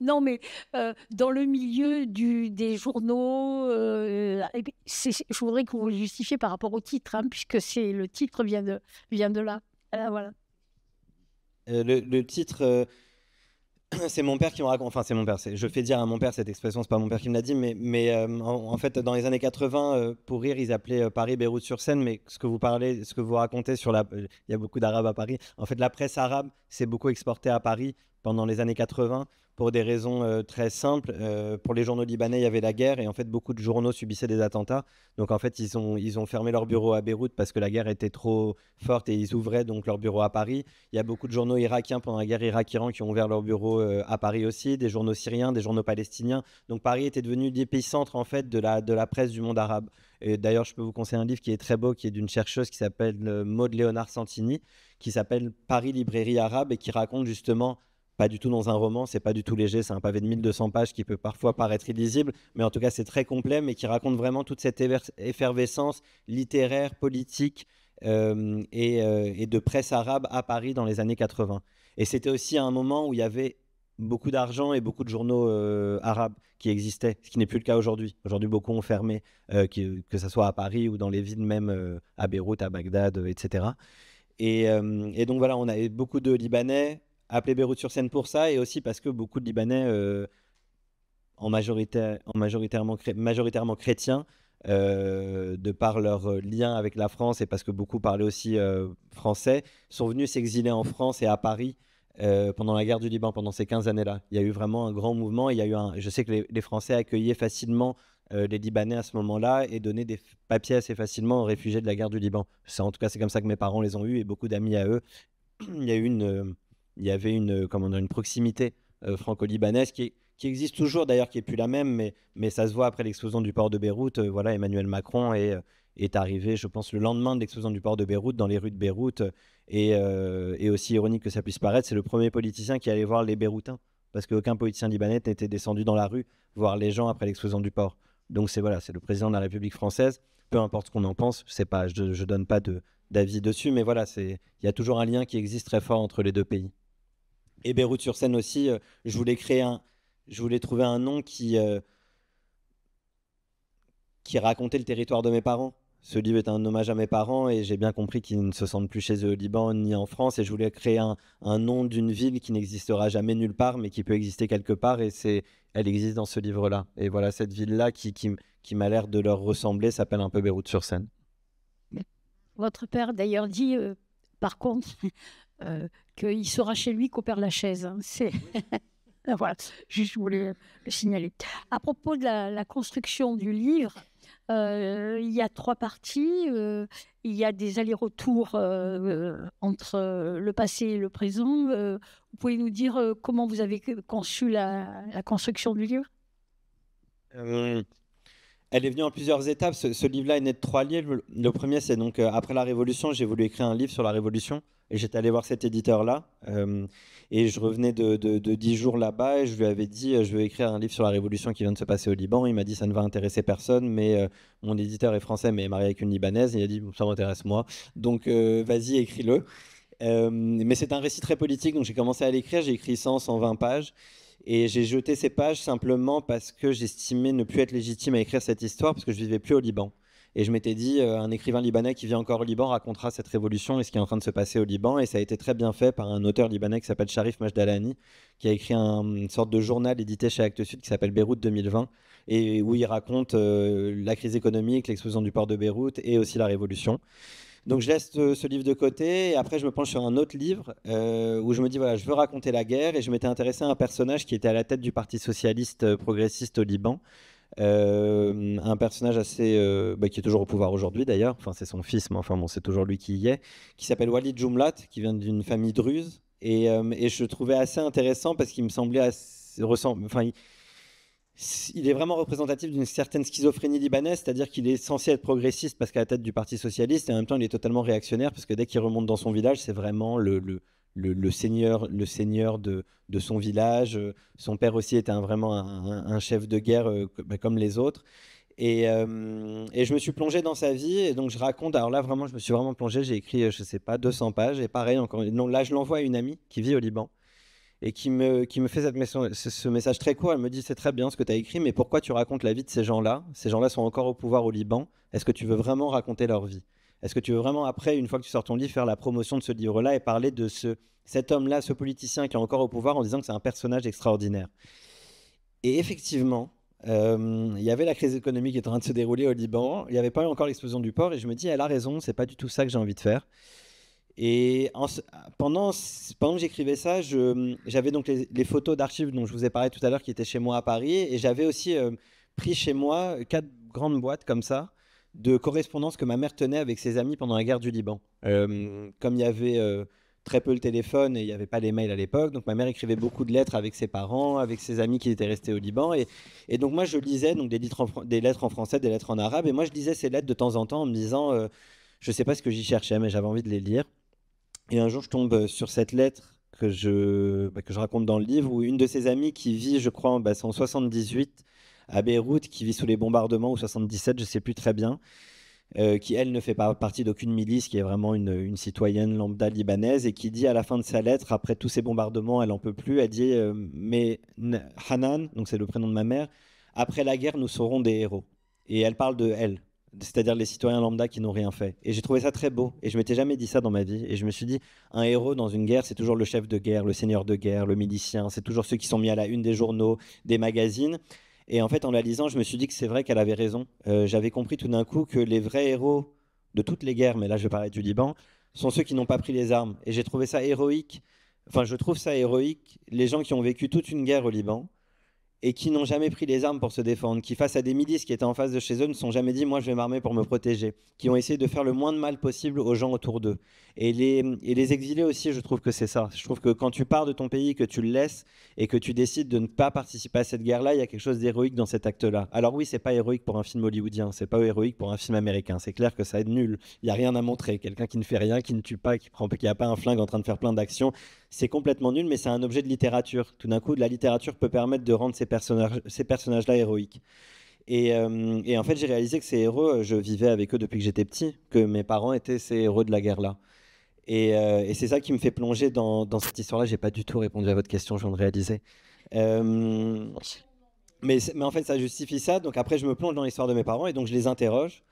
non, mais euh, dans le milieu du, des journaux, je voudrais que vous justifiez par rapport au titre, hein, puisque puisque le titre vient de, vient de là. voilà. Le, le, titre [clears throat] c'est mon père qui me raconte. Enfin, c'est mon père. Je fais dire à mon père cette expression. C'est pas mon père qui me l'a dit, mais, euh, en, fait, dans les années 80, euh, pour rire, ils appelaient euh, Paris Beyrouth sur scène. Mais ce que vous parlez, ce que vous racontez sur la, il y a beaucoup d'arabes à Paris. En fait, la presse arabe s'est beaucoup exportée à Paris pendant les années 80 pour des raisons euh, très simples. Euh, pour les journaux libanais, il y avait la guerre et en fait, beaucoup de journaux subissaient des attentats. Donc en fait, ils ont, ils ont fermé leur bureau à Beyrouth parce que la guerre était trop forte et ils ouvraient donc leur bureau à Paris. Il y a beaucoup de journaux irakiens pendant la guerre Irak-Iran qui ont ouvert leur bureau euh, à Paris aussi, des journaux syriens, des journaux palestiniens. Donc Paris était devenu l'épicentre en fait de la, de la presse du monde arabe. Et d'ailleurs, je peux vous conseiller un livre qui est très beau, qui est d'une chercheuse qui s'appelle Maud Léonard Santini, qui s'appelle Paris Librairie Arabe et qui raconte justement pas du tout dans un roman, c'est pas du tout léger, c'est un pavé de 1200 pages qui peut parfois paraître illisible, mais en tout cas c'est très complet, mais qui raconte vraiment toute cette effervescence littéraire, politique euh, euh, et, de presse arabe à Paris dans les années 80. Et c'était aussi un moment où il y avait beaucoup d'argent et beaucoup de journaux euh, arabes qui existaient, ce qui n'est plus le cas aujourd'hui. Aujourd'hui, beaucoup ont fermé, que ce soit à Paris ou dans les villes même, à Beyrouth, à Bagdad, etc. Et, et donc voilà, on avait beaucoup de Libanais, Appeler Beyrouth sur scène pour ça et aussi parce que beaucoup de Libanais, euh, en, majorité, en majoritairement, majoritairement chrétiens, euh, de par leur euh, lien avec la France et parce que beaucoup parlaient aussi français, sont venus s'exiler en France et à Paris pendant la guerre du Liban, pendant ces 15 années-là. Il y a eu vraiment un grand mouvement. Il y a eu un... Je sais que les, Français accueillaient facilement les Libanais à ce moment-là et donnaient des papiers assez facilement aux réfugiés de la guerre du Liban. en tout cas, c'est comme ça que mes parents les ont eus et beaucoup d'amis à eux. [clears throat] Il y a eu une, il y avait une, euh, comment dire, une proximité euh, franco-libanaise qui, existe toujours d'ailleurs, qui n'est plus la même, mais, mais ça se voit après l'explosion du port de Beyrouth. Euh, voilà, Emmanuel Macron est, est arrivé, je pense, le lendemain de l'explosion du port de Beyrouth, dans les rues de Beyrouth. Et, aussi ironique que ça puisse paraître, c'est le premier politicien qui allait voir les Beyrouthins parce qu'aucun politicien libanais n'était descendu dans la rue voir les gens après l'explosion du port. Donc c'est voilà, c'est le président de la République française. Peu importe ce qu'on en pense, je, ne donne pas d'avis dessus, mais voilà, il y a toujours un lien qui existe très fort entre les deux pays. Et Beyrouth sur seine aussi, euh, je voulais créer un, je voulais trouver un nom qui euh, qui racontait le territoire de mes parents. Ce livre est un hommage à mes parents et j'ai bien compris qu'ils ne se sentent plus chez eux au Liban ni en France et je voulais créer un, un nom d'une ville qui n'existera jamais nulle part mais qui peut exister quelque part et c'est elle existe dans ce livre-là. Et voilà, cette ville-là qui, qui, qui m'a l'air de leur ressembler s'appelle un peu Beyrouth sur seine Votre père d'ailleurs dit, euh, par contre, euh, qu'il sera chez lui qu'au Père Lachaise. Hein. C'est. [laughs] voilà, juste je voulais le signaler. À propos de la, construction du livre, euh, il y a trois parties. Euh, il y a des allers-retours entre le passé et le présent. vous pouvez nous dire comment vous avez conçu la, la construction du livre elle est venue en plusieurs étapes. Ce, livre-là est né de trois livres. Le premier, c'est donc euh, après la Révolution, j'ai voulu écrire un livre sur la Révolution. Et j'étais allé voir cet éditeur-là. Euh, et je revenais de, dix jours là-bas et je lui avais dit euh, Je veux écrire un livre sur la révolution qui vient de se passer au Liban. Il m'a dit Ça ne va intéresser personne, mais mon éditeur est français, mais est marié avec une Libanaise. il a dit Ça m'intéresse moi. Donc vas-y, écris-le. mais c'est un récit très politique, donc j'ai commencé à l'écrire. J'ai écrit 100, 120 pages. Et j'ai jeté ces pages simplement parce que j'estimais ne plus être légitime à écrire cette histoire parce que je vivais plus au Liban. Et je m'étais dit, euh, un écrivain libanais qui vit encore au Liban racontera cette révolution et ce qui est en train de se passer au Liban. Et ça a été très bien fait par un auteur libanais qui s'appelle Sharif Majdalani, qui a écrit un, une sorte de journal édité chez Actes Sud qui s'appelle Beyrouth 2020, et où il raconte euh, la crise économique, l'explosion du port de Beyrouth et aussi la révolution. Donc je laisse ce livre de côté et après je me penche sur un autre livre euh, où je me dis voilà, je veux raconter la guerre et je m'étais intéressé à un personnage qui était à la tête du Parti socialiste euh, progressiste au Liban. Euh, un personnage assez bah, qui est toujours au pouvoir aujourd'hui d'ailleurs, enfin c'est son fils mais enfin bon c'est toujours lui qui y est, qui s'appelle Walid Jumlat, qui vient d'une famille druze et, et, je trouvais assez intéressant parce qu'il me semblait assez, ressemble, enfin il est vraiment représentatif d'une certaine schizophrénie libanaise, c'est-à-dire qu'il est censé être progressiste parce qu'à la tête du Parti socialiste, et en même temps il est totalement réactionnaire parce que dès qu'il remonte dans son village, c'est vraiment le, seigneur, le seigneur de, son village. Son père aussi était un, vraiment un, chef de guerre euh, bah, comme les autres. Euh, et, je me suis plongé dans sa vie et donc je raconte. Alors là, vraiment, je me suis vraiment plongé. J'ai écrit, euh, je ne sais pas, 200 pages. Et pareil, encore, non, là, je l'envoie à une amie qui vit au Liban et qui me, qui me fait cette ce, message très court. Elle me dit c'est très bien ce que tu as écrit, mais pourquoi tu racontes la vie de ces gens-là Ces gens-là sont encore au pouvoir au Liban. Est-ce que tu veux vraiment raconter leur vie Est-ce que tu veux vraiment, après, une fois que tu sors ton livre, faire la promotion de ce livre-là et parler de ce, cet homme-là, ce politicien qui est encore au pouvoir en disant que c'est un personnage extraordinaire Et effectivement, euh, il y avait la crise économique qui est en train de se dérouler au Liban. Il n'y avait pas eu encore l'explosion du port et je me dis elle a raison, c'est pas du tout ça que j'ai envie de faire. Et pendant, pendant que j'écrivais ça, j'avais donc les, photos d'archives dont je vous ai parlé tout à l'heure qui étaient chez moi à Paris. Et j'avais aussi euh, pris chez moi quatre grandes boîtes comme ça de correspondances que ma mère tenait avec ses amis pendant la guerre du Liban. Euh, comme il y avait euh, très peu le téléphone et il n'y avait pas les mails à l'époque, donc ma mère écrivait beaucoup de lettres avec ses parents, avec ses amis qui étaient restés au Liban. Et, donc moi, je lisais donc des, des lettres en français, des lettres en arabe. Et moi, je lisais ces lettres de temps en temps en me disant, je ne sais pas ce que j'y cherchais, mais j'avais envie de les lire. Et un jour, je tombe euh, sur cette lettre que je, bah, que je raconte dans le livre, où une de ses amies qui vit, je crois, bah, en 78 à Beyrouth, qui vit sous les bombardements, ou 77, je ne sais plus très bien, euh, qui, elle, ne fait pas partie d'aucune milice, qui est vraiment une, citoyenne lambda libanaise, et qui dit à la fin de sa lettre, après tous ces bombardements, elle n'en peut plus, elle dit euh, Mais Hanan, donc c'est le prénom de ma mère, après la guerre, nous serons des héros. Et elle parle de elle, c'est-à-dire les citoyens lambda qui n'ont rien fait. Et j'ai trouvé ça très beau, et je m'étais jamais dit ça dans ma vie, et je me suis dit, un héros dans une guerre, c'est toujours le chef de guerre, le seigneur de guerre, le milicien, c'est toujours ceux qui sont mis à la une des journaux, des magazines. Et en fait, en la lisant, je me suis dit que c'est vrai qu'elle avait raison. Euh, j'avais compris tout d'un coup que les vrais héros de toutes les guerres, mais là je parlais du Liban, sont ceux qui n'ont pas pris les armes. Et j'ai trouvé ça héroïque, enfin je trouve ça héroïque, les gens qui ont vécu toute une guerre au Liban, et qui n'ont jamais pris les armes pour se défendre, qui face à des milices qui étaient en face de chez eux ne sont jamais dit moi je vais m'armer pour me protéger, qui ont essayé de faire le moins de mal possible aux gens autour d'eux. Et les, exilés aussi, je trouve que c'est ça. Je trouve que quand tu pars de ton pays, que tu le laisses et que tu décides de ne pas participer à cette guerre-là, il y a quelque chose d'héroïque dans cet acte-là. Alors oui, c'est pas héroïque pour un film hollywoodien, c'est pas héroïque pour un film américain. C'est clair que ça être nul. Il y a rien à montrer. Quelqu'un qui ne fait rien, qui ne tue pas, qui prend, a pas un flingue en train de faire plein d'actions, c'est complètement nul, mais c'est un objet de littérature. Tout d'un coup, la littérature peut permettre de rendre ces, personnages, ces personnages-là héroïques. Et, euh, en fait, j'ai réalisé que ces héros, euh, je vivais avec eux depuis que j'étais petit, que mes parents étaient ces héros de la guerre-là. Et, euh, c'est ça qui me fait plonger dans, cette histoire-là. J'ai pas du tout répondu à votre question, je viens de réaliser. mais, mais, en fait, ça justifie ça. Donc après, je me plonge dans l'histoire de mes parents et donc je les interroge.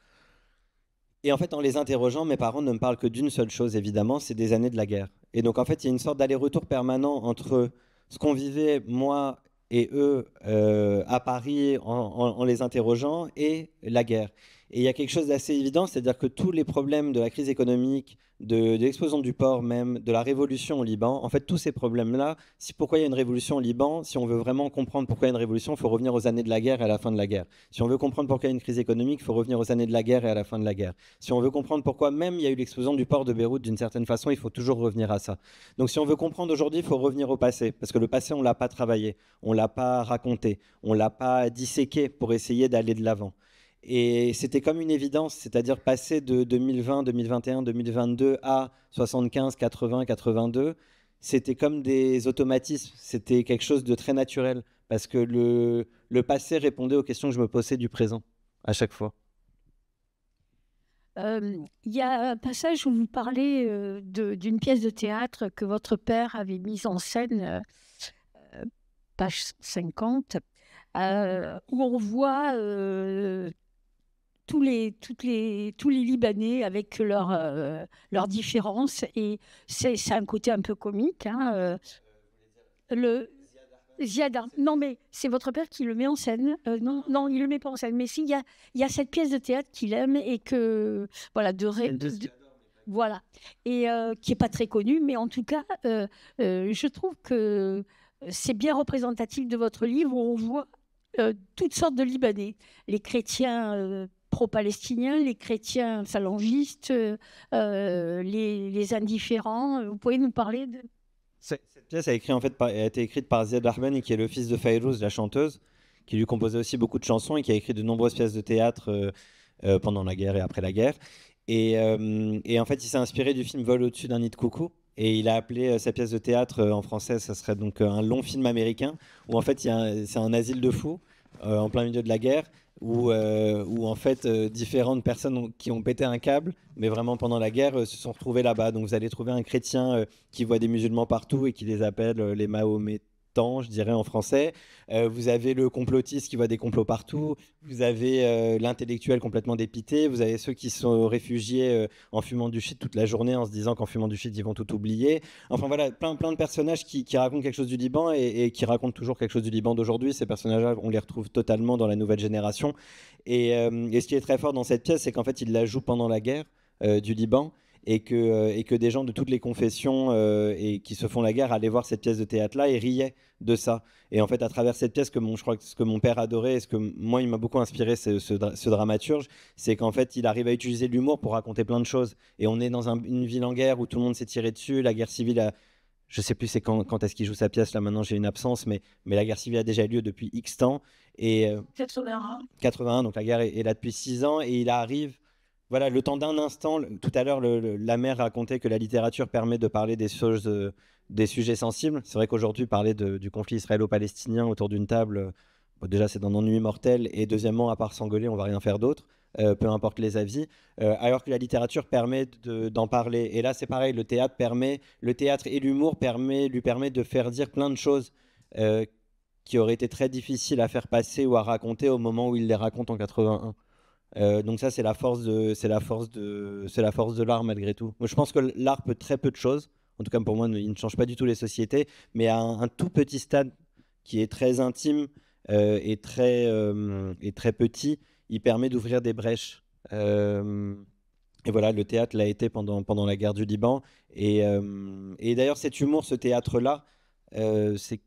Et en fait, en les interrogeant, mes parents ne me parlent que d'une seule chose, évidemment, c'est des années de la guerre. Et donc, en fait, il y a une sorte d'aller-retour permanent entre ce qu'on vivait, moi et eux, euh, à Paris, en les interrogeant, et la guerre. Et il y a quelque chose d'assez évident, c'est-à-dire que tous les problèmes de la crise économique, de, l'explosion du port même, de la révolution au Liban, en fait, tous ces problèmes-là, si, pourquoi il y a une révolution au Liban Si on veut vraiment comprendre pourquoi il y a une révolution, il faut revenir aux années de la guerre et à la fin de la guerre. Si on veut comprendre pourquoi il y a une crise économique, il faut revenir aux années de la guerre et à la fin de la guerre. Si on veut comprendre pourquoi même il y a eu l'explosion du port de Beyrouth, d'une certaine façon, il faut toujours revenir à ça. Donc si on veut comprendre aujourd'hui, il faut revenir au passé, parce que le passé, on ne l'a pas travaillé, on ne l'a pas raconté, on ne l'a pas disséqué pour essayer d'aller de l'avant. Et c'était comme une évidence, c'est-à-dire passer de 2020, 2021, 2022 à 75, 80, 82, c'était comme des automatismes, c'était quelque chose de très naturel, parce que le, passé répondait aux questions que je me posais du présent, à chaque fois. Euh, il y a un passage où vous parlez euh, d'une pièce de théâtre que votre père avait mise en scène, euh, page 50, où on voit tous les, toutes les, tous les Libanais avec leurs euh, différences. Et c'est, un côté un peu comique. Hein, euh, le Ziad non mais c'est votre père qui le met en scène. Euh, non, non, il le met pas en scène. Mais il y a, cette pièce de théâtre qu'il aime et que, voilà, de, voilà, et qui est pas très connue, mais en tout cas, je trouve que c'est bien représentatif de votre livre où on voit toutes sortes de Libanais, les chrétiens pro-palestiniens, les chrétiens salangistes euh, euh, les, indifférents. Euh, vous pouvez nous parler de... Cette, pièce a, écrit, en fait, a été écrite par Ziad Armani, qui est le fils de Fayrouz, la chanteuse, qui lui composait aussi beaucoup de chansons et qui a écrit de nombreuses pièces de théâtre pendant la guerre et après la guerre. Et, et en fait, il s'est inspiré du film Vol au-dessus d'un nid de coucou, et il a appelé sa pièce de théâtre en français, ça serait donc un long film américain, où en fait c'est un asile de fous en plein milieu de la guerre, où, euh, en fait euh, différentes personnes qui ont pété un câble, mais vraiment pendant la guerre, euh, se sont retrouvées là-bas. Donc vous allez trouver un chrétien qui voit des musulmans partout et qui les appelle les Mahométans je dirais en français. Euh, vous avez le complotiste qui voit des complots partout, vous avez euh, l'intellectuel complètement dépité, vous avez ceux qui sont réfugiés euh, en fumant du shit toute la journée en se disant qu'en fumant du shit, ils vont tout oublier. Enfin voilà, plein, plein de personnages qui, racontent quelque chose du Liban et, qui racontent toujours quelque chose du Liban d'aujourd'hui. Ces personnages-là, on les retrouve totalement dans la nouvelle génération. Et, et ce qui est très fort dans cette pièce, c'est qu'en fait, il la joue pendant la guerre du Liban et que, euh, et que des gens de toutes les confessions euh, et qui se font la guerre allaient voir cette pièce de théâtre-là et riaient de ça. Et en fait, à travers cette pièce, que mon, je crois que ce que mon père adorait et ce que moi, il m'a beaucoup inspiré, ce, ce, dramaturge, c'est qu'en fait, il arrive à utiliser l'humour pour raconter plein de choses. Et on est dans une ville en guerre où tout le monde s'est tiré dessus, la guerre civile a, je sais plus c'est quand, quand est-ce qu'il joue sa pièce, là maintenant j'ai une absence, mais, mais la guerre civile a déjà lieu depuis X temps. Et, 81. Euh, 81, donc la guerre est, est là depuis 6 ans, et il arrive voilà, le temps d'un instant, tout à l'heure, la mère racontait que la littérature permet de parler des euh, des sujets sensibles. C'est vrai qu'aujourd'hui, parler du conflit israélo-palestinien autour d'une table, euh, déjà, c'est d'un ennui mortel. Et deuxièmement, à part s'engueuler, on va rien faire d'autre, euh, peu importe les avis. alors que la littérature permet d'en parler. Et là, c'est pareil, le théâtre permet, le théâtre et l'humour lui permet de faire dire plein de choses qui auraient été très difficiles à faire passer ou à raconter au moment où il les raconte en 81. Euh, donc ça, c'est la force de, c'est la force de, c'est la force de l'art malgré tout. Moi, je pense que l'art peut très peu de choses. En tout cas, pour moi, il ne change pas du tout les sociétés, mais à un, tout petit stade qui est très intime euh, et très euh, et très petit, il permet d'ouvrir des brèches. et voilà, le théâtre l'a été pendant pendant la guerre du Liban. Et, et d'ailleurs, cet humour, ce théâtre-là, c'est,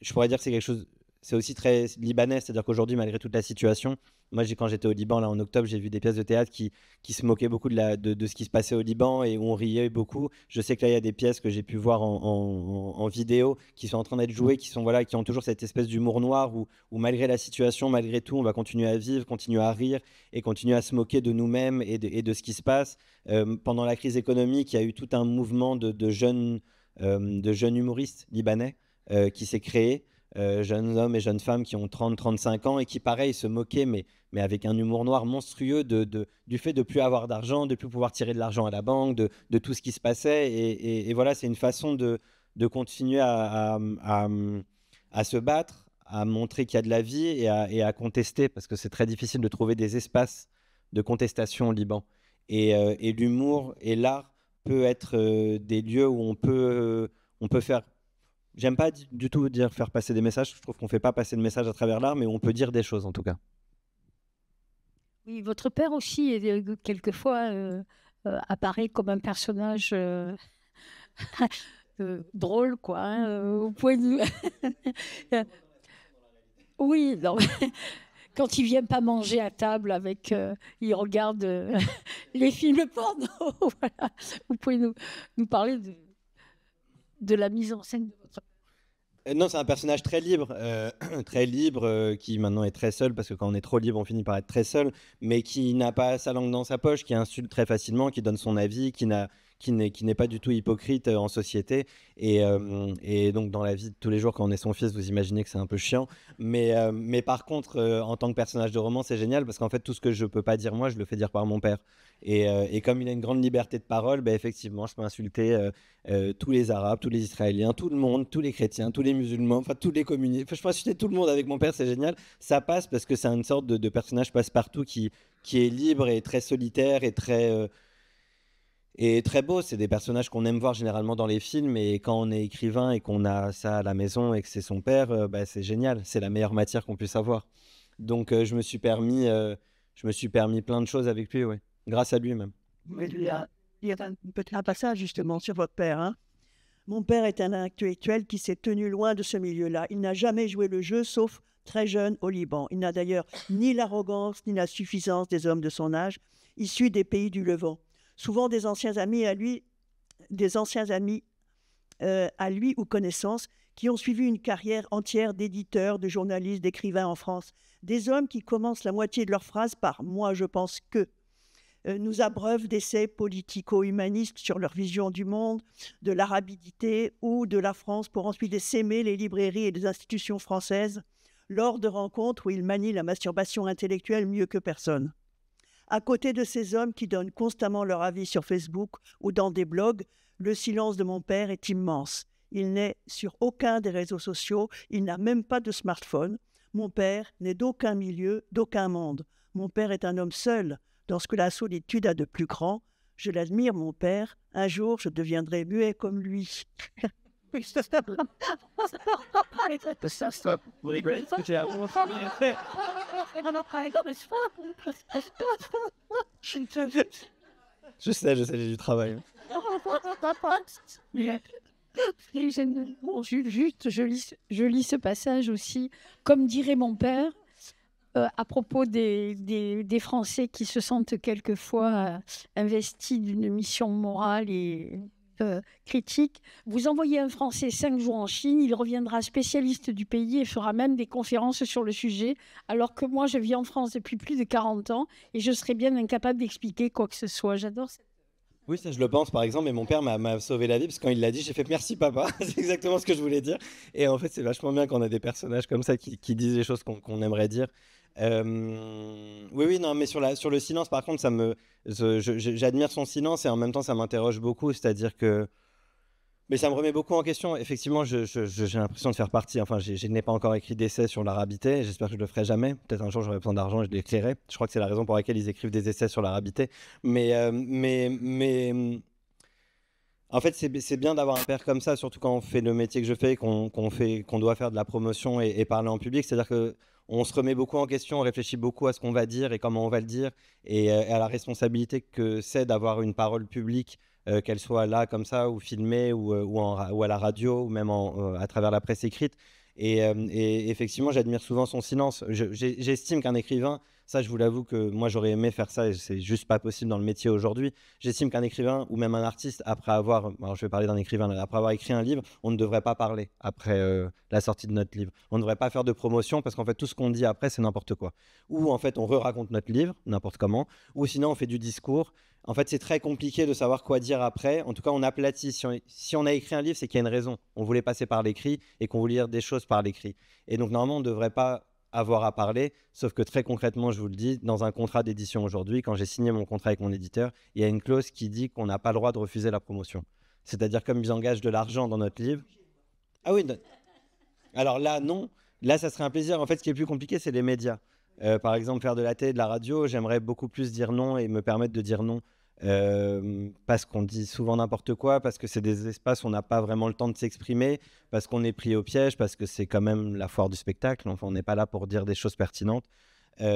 je pourrais dire, que c'est quelque chose. C'est aussi très libanais, c'est-à-dire qu'aujourd'hui, malgré toute la situation, moi, quand j'étais au Liban, là, en octobre, j'ai vu des pièces de théâtre qui, se moquaient beaucoup de, ce qui se passait au Liban et où on riait beaucoup. Je sais que là, il y a des pièces que j'ai pu voir en, vidéo qui sont en train d'être mmh. jouées, qui, sont, voilà, qui ont toujours cette espèce d'humour noir où, malgré la situation, malgré tout, on va continuer à vivre, continuer à rire et continuer à se moquer de nous-mêmes et, de, ce qui se passe. Euh, pendant la crise économique, il y a eu tout un mouvement de, euh, jeunes, humoristes libanais euh, qui s'est créé. Euh, jeunes hommes et jeunes femmes qui ont 30-35 ans et qui, pareil, se moquaient, mais, mais avec un humour noir monstrueux de, du fait de plus avoir d'argent, de plus pouvoir tirer de l'argent à la banque, de, tout ce qui se passait. Et, voilà, c'est une façon de, continuer à, se battre, à montrer qu'il y a de la vie et à, contester, parce que c'est très difficile de trouver des espaces de contestation au Liban. Et, euh, l'humour et l'art peuvent être euh, des lieux où on peut, on peut faire J'aime pas du tout dire faire passer des messages. Je trouve qu'on fait pas passer de messages à travers l'art, mais on peut dire des choses en tout cas. Oui, votre père aussi, euh, quelquefois, euh, euh, apparaît comme un personnage [laughs] drôle, quoi. Hein, au point de [laughs] oui, non. [laughs] Quand ne vient pas manger à table avec, regarde les films porno. Vous pouvez nous parler de de la mise en scène de votre euh, non, c'est un personnage très libre, euh, [clears throat] très libre, euh, qui maintenant est très seul, parce que quand on est trop libre, on finit par être très seul, mais qui n'a pas sa langue dans sa poche, qui insulte très facilement, qui donne son avis, qui n'a qui n'est pas du tout hypocrite euh, en société. Euh, et, donc, dans la vie de tous les jours, quand on est son fils, vous imaginez que c'est un peu chiant. Mais, euh, par contre, en tant que personnage de roman, c'est génial parce qu'en fait, tout ce que je peux pas dire moi, je le fais dire par mon père. Et, comme il a une grande liberté de parole, bah, effectivement, je peux insulter tous les Arabes, tous les Israéliens, tout le monde, tous les chrétiens, tous les musulmans, enfin, tous les communistes. je peux insulter tout le monde avec mon père, c'est génial. Ça passe parce que c'est une sorte de, personnage passe-partout qui est libre et très solitaire et très et très beau. C'est des personnages qu'on aime voir généralement dans les films. Et quand on est écrivain et qu'on a ça à la maison et que c'est son père, euh, bah, c'est génial. C'est la meilleure matière qu'on puisse avoir. Donc euh, je me suis permis, euh, je me suis permis plein de choses avec lui, ouais. Grâce à lui même. Il y a, il y un, passage justement sur votre père. Hein. Mon père est un intellectuel qui s'est tenu loin de ce milieu-là. Il n'a jamais joué le jeu, sauf très jeune au Liban. Il n'a d'ailleurs ni l'arrogance ni la suffisance des hommes de son âge, issus des pays du Levant souvent des anciens amis à lui, des anciens amis euh, à lui ou connaissances qui ont suivi une carrière entière d'éditeurs, de journalistes, d'écrivains en France. Des hommes qui commencent la moitié de leurs phrases par Moi, je pense que euh, nous abreuvent d'essais politico-humanistes sur leur vision du monde, de l'arabidité ou de la France, pour ensuite s'aimer les librairies et les institutions françaises lors de rencontres où ils manient la masturbation intellectuelle mieux que personne. À côté de ces hommes qui donnent constamment leur avis sur Facebook ou dans des blogs, le silence de mon père est immense. Il n'est sur aucun des réseaux sociaux, il n'a même pas de smartphone. Mon père n'est d'aucun milieu, d'aucun monde. Mon père est un homme seul, dans ce que la solitude a de plus grand. Je l'admire, mon père. Un jour, je deviendrai muet comme lui. [laughs] Je sais, je sais, j'ai du travail. juste, je lis, je lis ce passage aussi. Comme dirait mon père, euh, à propos des, des, des, Français qui se sentent quelquefois euh, investis d'une mission morale et euh, critique. Vous envoyez un Français cinq jours en Chine, il reviendra spécialiste du pays et fera même des conférences sur le sujet, alors que moi, je vis en France depuis plus de 40 ans et je serais bien incapable d'expliquer quoi que ce soit. J'adore cette... Oui, ça je le pense par exemple, et mon père m'a sauvé la vie parce que quand il l'a dit, j'ai fait merci papa, [laughs] c'est exactement ce que je voulais dire. Et en fait, c'est vachement bien qu'on a des personnages comme ça qui, disent les choses qu'on aimerait dire. Euh, oui, oui, non, mais sur, la, sur le silence, par contre, ça me, j'admire son silence et en même temps, ça m'interroge beaucoup. C'est-à-dire que, mais ça me remet beaucoup en question. Effectivement, j'ai l'impression de faire partie. Enfin, je n'ai pas encore écrit d'essai sur l'arabité. J'espère que je le ferai jamais. Peut-être un jour, j'aurai besoin d'argent et je l'éclairerai. Je crois que c'est la raison pour laquelle ils écrivent des essais sur l'arabité. Mais, euh, mais, mais. En fait, c'est bien d'avoir un père comme ça, surtout quand on fait le métier que je fais, qu'on fait, qu'on doit faire de la promotion et parler en public. C'est-à-dire que on se remet beaucoup en question, on réfléchit beaucoup à ce qu'on va dire et comment on va le dire, et, euh, à la responsabilité que c'est d'avoir une parole publique, euh, qu'elle soit là comme ça, ou filmée, ou, euh, à la radio, ou même à travers la presse écrite. Et, effectivement, j'admire souvent son silence. J'estime qu'un écrivain ça, je vous l'avoue que moi, j'aurais aimé faire ça et c'est juste pas possible dans le métier aujourd'hui. J'estime qu'un écrivain ou même un artiste, après avoir, alors je vais parler d'un écrivain, après avoir écrit un livre, on ne devrait pas parler après euh, la sortie de notre livre. On ne devrait pas faire de promotion parce qu'en fait, tout ce qu'on dit après, c'est n'importe quoi. Ou en fait, on re-raconte notre livre, n'importe comment, ou sinon, on fait du discours. En fait, c'est très compliqué de savoir quoi dire après. En tout cas, on aplatit. Si on, a écrit un livre, c'est qu'il y a une raison. On voulait passer par l'écrit et qu'on voulait dire des choses par l'écrit. Et donc, normalement, on ne devrait pas avoir à parler. Sauf que très concrètement, je vous le dis, dans un contrat d'édition aujourd'hui, quand j'ai signé mon contrat avec mon éditeur, il y a une clause qui dit qu'on n'a pas le droit de refuser la promotion. C'est-à-dire comme ils engagent de l'argent dans notre livre. Ah oui, alors là, non. Là, ça serait un plaisir. En fait, ce qui est plus compliqué, c'est les médias. Euh, par exemple, faire de la télé, de la radio, j'aimerais beaucoup plus dire non et me permettre de dire non parce qu'on dit souvent n'importe quoi, parce que c'est des espaces où on n'a pas vraiment le temps de s'exprimer, parce qu'on est pris au piège, parce que c'est quand même la foire du spectacle. Enfin, on n'est pas là pour dire des choses pertinentes et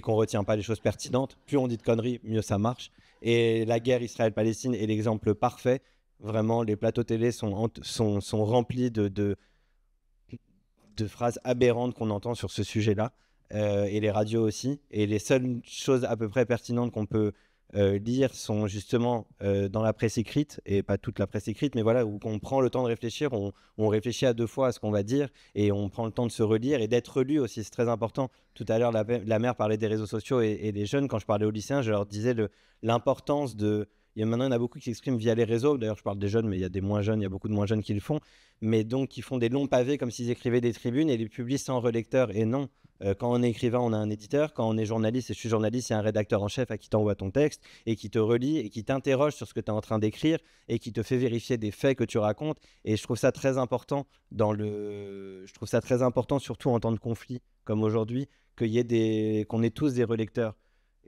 qu'on retient pas les choses pertinentes. Plus on dit de conneries, mieux ça marche. Et la guerre Israël-Palestine est l'exemple parfait. Vraiment, les plateaux télé sont, sont, sont remplis de, de, phrases aberrantes qu'on entend sur ce sujet-là. Euh, et les radios aussi. Et les seules choses à peu près pertinentes qu'on peut euh, lire sont justement euh, dans la presse écrite, et pas toute la presse écrite, mais voilà, où on prend le temps de réfléchir, on, réfléchit à deux fois à ce qu'on va dire, et on prend le temps de se relire et d'être lu aussi, c'est très important. Tout à l'heure, la, mère parlait des réseaux sociaux et, et, des jeunes. Quand je parlais aux lycéens, je leur disais l'importance de maintenant, il y en a beaucoup qui s'expriment via les réseaux. D'ailleurs, je parle des jeunes, mais il y a des moins jeunes, il y a beaucoup de moins jeunes qui le font. Mais donc, qui font des longs pavés comme s'ils écrivaient des tribunes et les publient sans relecteur. Et non, euh, quand on est écrivain, on a un éditeur. Quand on est journaliste, et je suis journaliste, il y a un rédacteur en chef à qui t'envoie ton texte et qui te relit et qui t'interroge sur ce que tu es en train d'écrire et qui te fait vérifier des faits que tu racontes. Et je trouve ça très important dans le. Je trouve ça très important, surtout en temps de conflit comme aujourd'hui, qu'il y ait des, qu'on ait tous des relecteurs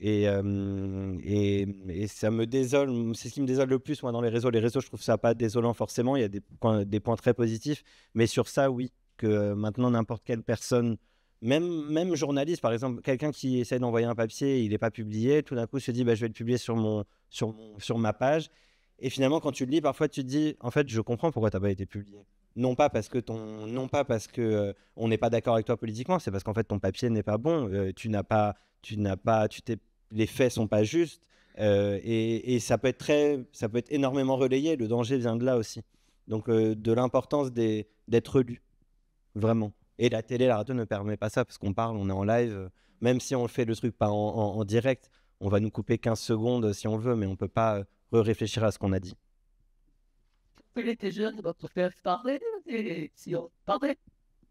et, mmh, et, ça me désole, c'est ce qui me désole le plus moi dans les réseaux. Les réseaux, je trouve ça pas désolant forcément, il y a des points, des points très positifs, mais sur ça, oui, que maintenant n'importe quelle personne, même, même journaliste par exemple, quelqu'un qui essaie d'envoyer un papier, il n'est pas publié, tout d'un coup se dit bah, je vais le publier sur, mon, sur, sur ma page. Et finalement, quand tu le lis, parfois tu te dis en fait, je comprends pourquoi tu n'as pas été publié non pas parce que ton non pas parce que on n'est pas d'accord avec toi politiquement c'est parce qu'en fait ton papier n'est pas bon tu n'as pas tu n'as pas tu t'es les faits sont pas justes. Euh, et, ça peut être très, ça peut être énormément relayé. Le danger vient de là aussi. Donc euh, de l'importance d'être lu, vraiment. Et la télé, la radio ne permet pas ça parce qu'on parle, on est en live. Même si on fait le truc pas en, direct, on va nous couper 15 secondes si on veut, mais on peut pas euh, réfléchir à ce qu'on a dit. Il était jeune, votre père parlait, et si on parlait,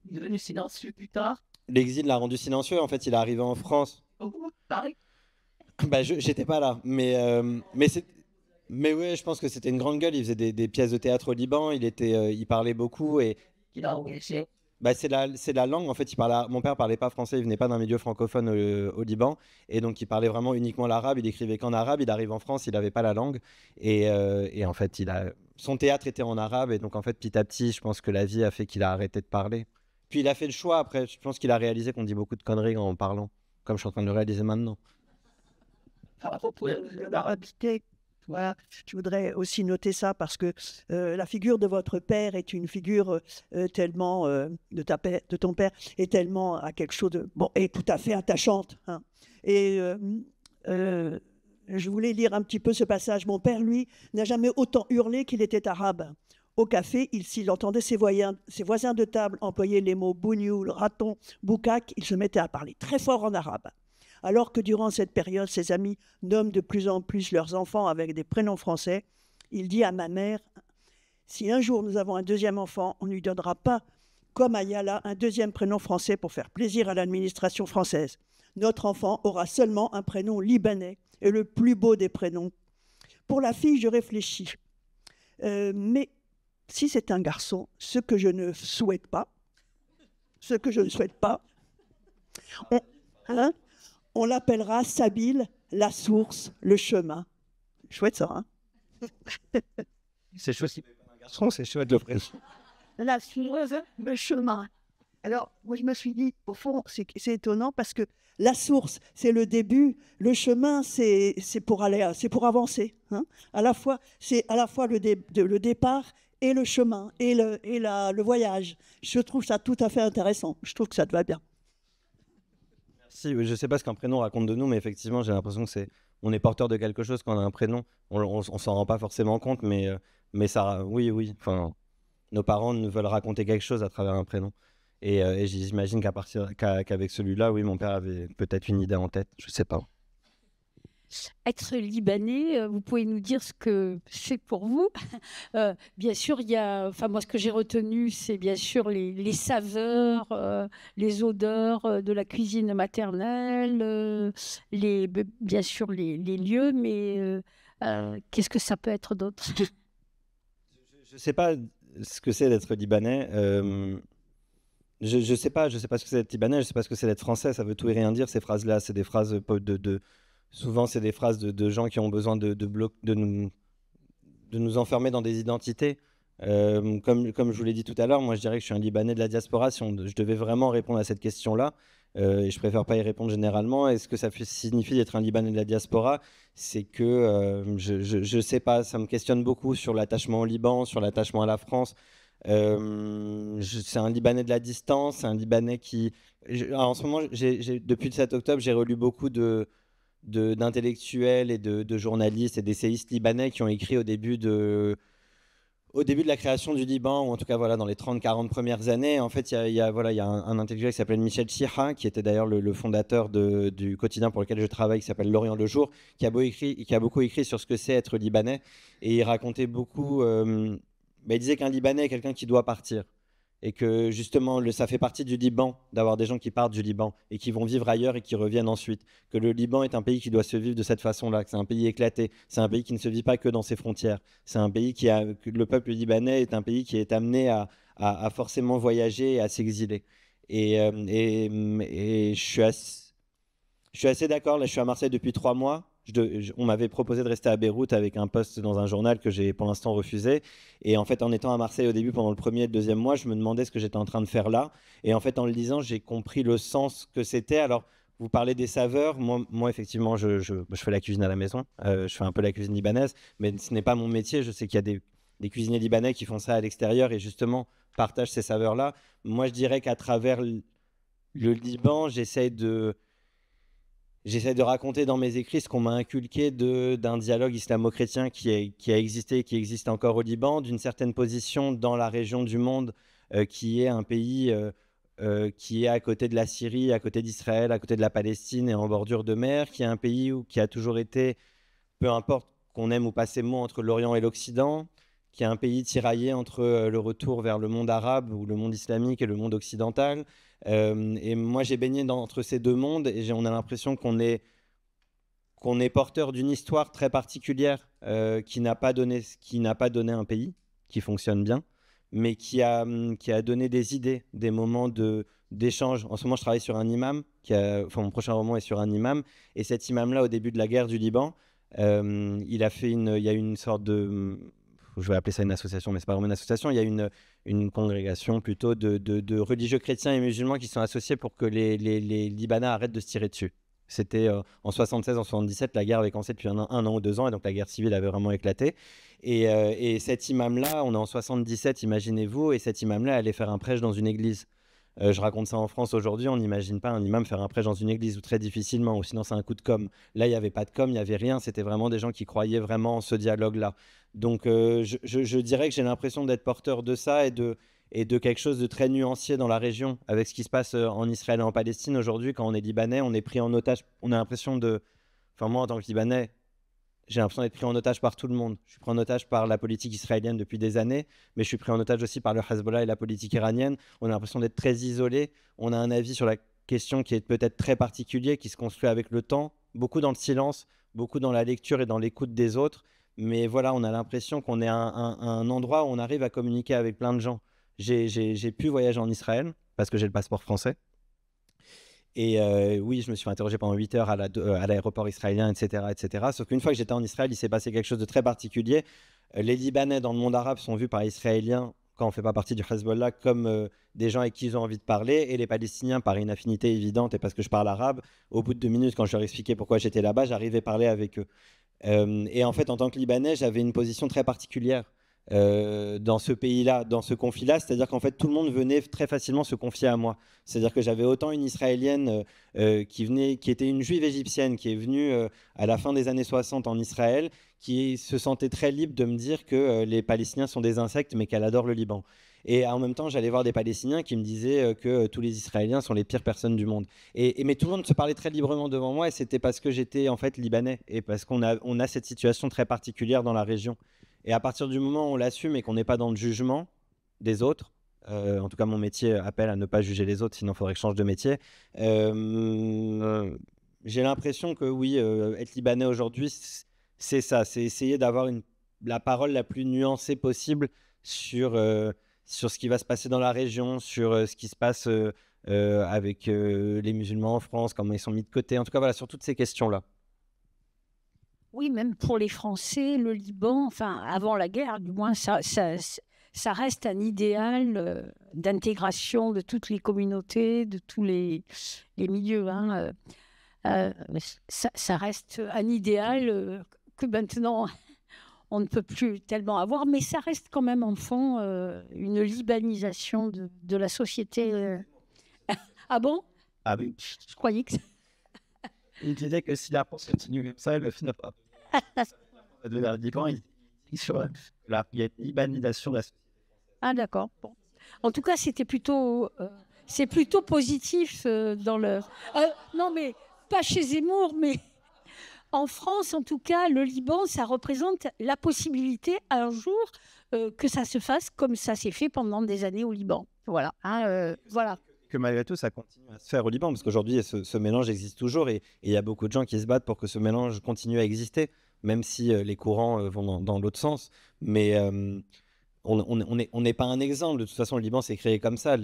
il est devenu silencieux plus tard. L'exil l'a rendu silencieux, en fait, il est arrivé en France. Bah, j'étais pas là, mais euh, mais c'est mais ouais, je pense que c'était une grande gueule. Il faisait des, pièces de théâtre au Liban. Il était, euh, il parlait beaucoup et. Bah, c'est la c'est la langue en fait. Il parlait, mon père parlait pas français. Il venait pas d'un milieu francophone au, Liban et donc il parlait vraiment uniquement l'arabe. Il écrivait qu'en arabe. Il arrive en France, il n'avait pas la langue et, euh, et en fait il a son théâtre était en arabe et donc en fait petit à petit, je pense que la vie a fait qu'il a arrêté de parler. Puis il a fait le choix après. Je pense qu'il a réalisé qu'on dit beaucoup de conneries en parlant, comme je suis en train de le réaliser maintenant. Je voudrais aussi noter ça parce que euh, la figure de votre père est une figure euh, tellement euh, de, ta ton père est tellement à quelque chose de bon et tout à fait attachante. Hein. Et je voulais lire un petit peu ce passage. Mon père, lui, n'a jamais autant hurlé qu'il était arabe. Au café, il, s'il entendait ses voisins, ses voisins de table employer les mots bougnoul, raton, boukak, il se mettait à parler très fort en arabe. Alors que durant cette période, ses amis nomment de plus en plus leurs enfants avec des prénoms français, il dit à ma mère Si un jour nous avons un deuxième enfant, on ne lui donnera pas, comme Ayala, un deuxième prénom français pour faire plaisir à l'administration française. Notre enfant aura seulement un prénom libanais et le plus beau des prénoms. Pour la fille, je réfléchis. Euh, mais si c'est un garçon, ce que je ne souhaite pas, ce que je ne souhaite pas, hein on l'appellera Sabine, la source, le chemin. Chouette ça, hein [laughs] C'est chouette c'est chouette le présenter. La source, le chemin. Alors, moi, je me suis dit, au fond, c'est étonnant parce que la source, c'est le début, le chemin, c'est pour aller, c'est pour avancer. Hein. à la fois, c'est à la fois le, le départ et le chemin et le, et la, le voyage. Je trouve ça tout à fait intéressant. Je trouve que ça te va bien. Si, Je sais pas ce qu'un prénom raconte de nous, mais effectivement, j'ai l'impression que c'est on est porteur de quelque chose quand on a un prénom. On, on, s'en rend pas forcément compte, mais, euh, mais ça, oui, oui. Enfin, nos parents nous veulent raconter quelque chose à travers un prénom. Et, euh, j'imagine qu'à partir qu'avec celui-là, oui, mon père avait peut-être une idée en tête. Je sais pas être libanais, euh, vous pouvez nous dire ce que c'est pour vous. [laughs] Euh, bien sûr, il y a, enfin moi ce que j'ai retenu, c'est bien sûr les, saveurs, euh, les odeurs de la cuisine maternelle, les, bien sûr les, lieux, mais qu'est-ce que ça peut être d'autre Je ne sais pas ce que c'est d'être libanais. Je ne sais pas, je sais pas ce que c'est d'être libanais, je ne sais pas ce que c'est d'être français. Ça veut tout et rien dire ces phrases-là. C'est des phrases de souvent, c'est des phrases de, gens qui ont besoin de, nous, enfermer dans des identités. Euh, comme, je vous l'ai dit tout à l'heure, moi je dirais que je suis un Libanais de la diaspora. Si je devais vraiment répondre à cette question-là, euh, et je préfère pas y répondre généralement, est-ce que ça signifie d'être un Libanais de la diaspora C'est que euh, je, ne sais pas, ça me questionne beaucoup sur l'attachement au Liban, sur l'attachement à la France. c'est un Libanais de la distance, un Libanais qui. en ce moment, depuis le 7 octobre, j'ai relu beaucoup de, d'intellectuels et de, journalistes et d'essayistes libanais qui ont écrit au début de au début de la création du Liban, ou en tout cas voilà, dans les 30-40 premières années, en fait, il y a, voilà, y a un, intellectuel qui s'appelle Michel Chira, qui était d'ailleurs le, fondateur du quotidien pour lequel je travaille, qui s'appelle L'Orient le Jour, qui a, beau écrit, qui a beaucoup écrit sur ce que c'est être libanais. Et il racontait beaucoup. Euh, bah, il disait qu'un Libanais est quelqu'un qui doit partir et que justement le, ça fait partie du Liban d'avoir des gens qui partent du Liban et qui vont vivre ailleurs et qui reviennent ensuite, que le Liban est un pays qui doit se vivre de cette façon-là, c'est un pays éclaté, c'est un pays qui ne se vit pas que dans ses frontières, c'est un pays qui a, le peuple libanais est un pays qui est amené à, forcément voyager et à s'exiler. Et, euh, je suis assez, assez d'accord, là je suis à Marseille depuis trois mois, on m'avait proposé de rester à Beyrouth avec un poste dans un journal que j'ai pour l'instant refusé. Et en fait, en étant à Marseille au début, pendant le premier et le deuxième mois, je me demandais ce que j'étais en train de faire là. Et en fait, en le lisant, j'ai compris le sens que c'était. Alors, vous parlez des saveurs. Moi, moi effectivement, je, fais la cuisine à la maison. Euh, je fais un peu la cuisine libanaise, mais ce n'est pas mon métier. Je sais qu'il y a des, des, cuisiniers libanais qui font ça à l'extérieur et justement partagent ces saveurs-là. Moi, je dirais qu'à travers le Liban, j'essaye de j'essaie de raconter dans mes écrits ce qu'on m'a inculqué d'un dialogue islamo-chrétien qui, a existé et qui existe encore au Liban, d'une certaine position dans la région du monde euh, qui est un pays euh, euh, qui est à côté de la Syrie, à côté d'Israël, à côté de la Palestine et en bordure de mer, qui est un pays où, qui a toujours été, peu importe qu'on aime ou pas ces mots, entre l'Orient et l'Occident, qui est un pays tiraillé entre le retour vers le monde arabe ou le monde islamique et le monde occidental, et moi, j'ai baigné entre ces deux mondes et on a l'impression qu'on est qu'on est porteur d'une histoire très particulière qui n'a pas donné qui n'a pas donné un pays qui fonctionne bien mais qui a mmh, qui a donné des idées des moments de d'échange en ce moment je travaille sur un imam qui enfin mon prochain roman est sur un imam et cet imam là au début de la guerre du Liban il a fait une il y a une sorte de mmh, je vais appeler ça une association, mais c'est pas vraiment une association. Il y a une, congrégation plutôt de, religieux chrétiens et musulmans qui sont associés pour que les, Libanais arrêtent de se tirer dessus. C'était euh, en 76, en 77, la guerre avait commencé depuis un, an ou deux ans, et donc la guerre civile avait vraiment éclaté. Et, euh, et cet imam-là, on est en 77, imaginez-vous, et cet imam-là allait faire un prêche dans une église. Euh, je raconte ça en France aujourd'hui, on n'imagine pas un imam faire un prêche dans une église ou très difficilement, ou sinon c'est un coup de com. Là, il n'y avait pas de com, il n'y avait rien, c'était vraiment des gens qui croyaient vraiment en ce dialogue-là. Donc euh, je, dirais que j'ai l'impression d'être porteur de ça et de, et de quelque chose de très nuancier dans la région, avec ce qui se passe euh, en Israël et en Palestine aujourd'hui, quand on est libanais, on est pris en otage, on a l'impression de... Enfin moi en tant que libanais, j'ai l'impression d'être pris en otage par tout le monde. Je suis pris en otage par la politique israélienne depuis des années, mais je suis pris en otage aussi par le Hezbollah et la politique iranienne. On a l'impression d'être très isolé. On a un avis sur la question qui est peut-être très particulier, qui se construit avec le temps, beaucoup dans le silence, beaucoup dans la lecture et dans l'écoute des autres. Mais voilà, on a l'impression qu'on est un, un, endroit où on arrive à communiquer avec plein de gens. J'ai pu voyager en Israël parce que j'ai le passeport français. Et euh, oui, je me suis interrogé pendant 8 heures euh, à l'aéroport israélien, etc., etc. Sauf qu'une fois que j'étais en Israël, il s'est passé quelque chose de très particulier. Euh, les Libanais dans le monde arabe sont vus par les Israéliens, quand on ne fait pas partie du Hezbollah, comme des gens avec qui ils ont envie de parler. Et les Palestiniens, par une affinité évidente et parce que je parle arabe, au bout de deux minutes, quand je leur expliquais pourquoi j'étais là-bas, j'arrivais à parler avec eux. et en fait, en tant que Libanais, j'avais une position très particulière euh, dans ce pays-là, dans ce conflit-là. C'est-à-dire qu'en fait, tout le monde venait très facilement se confier à moi. C'est-à-dire que j'avais autant une Israélienne euh, euh, qui, venait, qui était une juive égyptienne, qui est venue à la fin des années 60 en Israël, qui se sentait très libre de me dire que les Palestiniens sont des insectes, mais qu'elle adore le Liban. Et en même temps, j'allais voir des Palestiniens qui me disaient que tous les Israéliens sont les pires personnes du monde. Et, et mais tout le monde se parlait très librement devant moi, et c'était parce que j'étais en fait libanais, et parce qu'on a, on a cette situation très particulière dans la région. Et à partir du moment où on l'assume et qu'on n'est pas dans le jugement des autres, euh, en tout cas mon métier appelle à ne pas juger les autres, sinon il faudrait que je change de métier. Euh, j'ai l'impression que oui, euh, être libanais aujourd'hui, c'est ça, c'est essayer d'avoir la parole la plus nuancée possible sur, sur ce qui va se passer dans la région, sur ce qui se passe avec les musulmans en France, comment ils sont mis de côté, en tout cas voilà, sur toutes ces questions-là oui, même pour les Français, le Liban, enfin avant la guerre, du moins, ça, ça, reste un idéal euh, d'intégration de toutes les communautés, de tous les, les milieux. Hein, euh, euh, ça, reste un idéal que maintenant [laughs] on ne peut plus tellement avoir, mais ça reste quand même en fond une libanisation de, la société. [laughs] ah bon Ah oui. Je croyais que. Il disait que si la France continue comme ça, elle ne pas de il y a une libanisation de la société. Ah, d'accord. En tout cas, c'était plutôt. Euh, c'est plutôt positif euh, dans le. Euh, non, mais pas chez Zemmour, mais en France, en tout cas, le Liban, ça représente la possibilité un jour que ça se fasse comme ça s'est fait pendant des années au Liban. Voilà. Hein, voilà que malgré tout, ça continue à se faire au Liban, parce qu'aujourd'hui, ce, mélange existe toujours et il y a beaucoup de gens qui se battent pour que ce mélange continue à exister même si euh, les courants euh, vont dans, l'autre sens. Mais on n'est pas un exemple. De toute façon, le Liban s'est créé comme ça.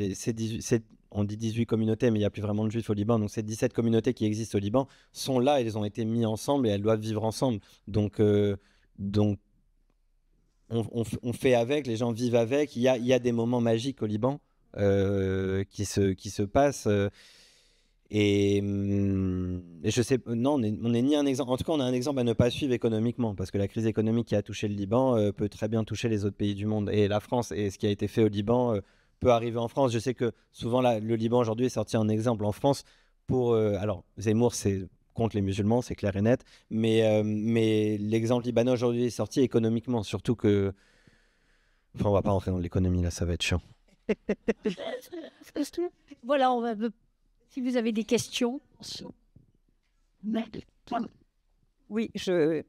on dit 18 communautés, mais il n'y a plus vraiment de juifs au Liban. Donc ces 17 communautés qui existent au Liban sont là, elles ont été mises ensemble et elles doivent vivre ensemble. Donc, euh, donc on, fait avec, les gens vivent avec. Il y a, il des moments magiques au Liban qui, se, qui se passent. Mmh, et, je sais, non, on n'est ni un exemple. En tout cas, on a un exemple à ne pas suivre économiquement, parce que la crise économique qui a touché le Liban euh, peut très bien toucher les autres pays du monde et la France. Et ce qui a été fait au Liban euh, peut arriver en France. Je sais que souvent le Liban aujourd'hui est sorti en exemple en France pour. Euh, alors, Zemmour, c'est contre les musulmans, c'est clair et net. Mais, mais l'exemple libanais aujourd'hui est sorti économiquement, surtout que. Enfin, on va pas rentrer dans l'économie là, ça va être chiant. [laughs] [laughs] voilà, on va si vous avez des questions. Oui, je. Euh,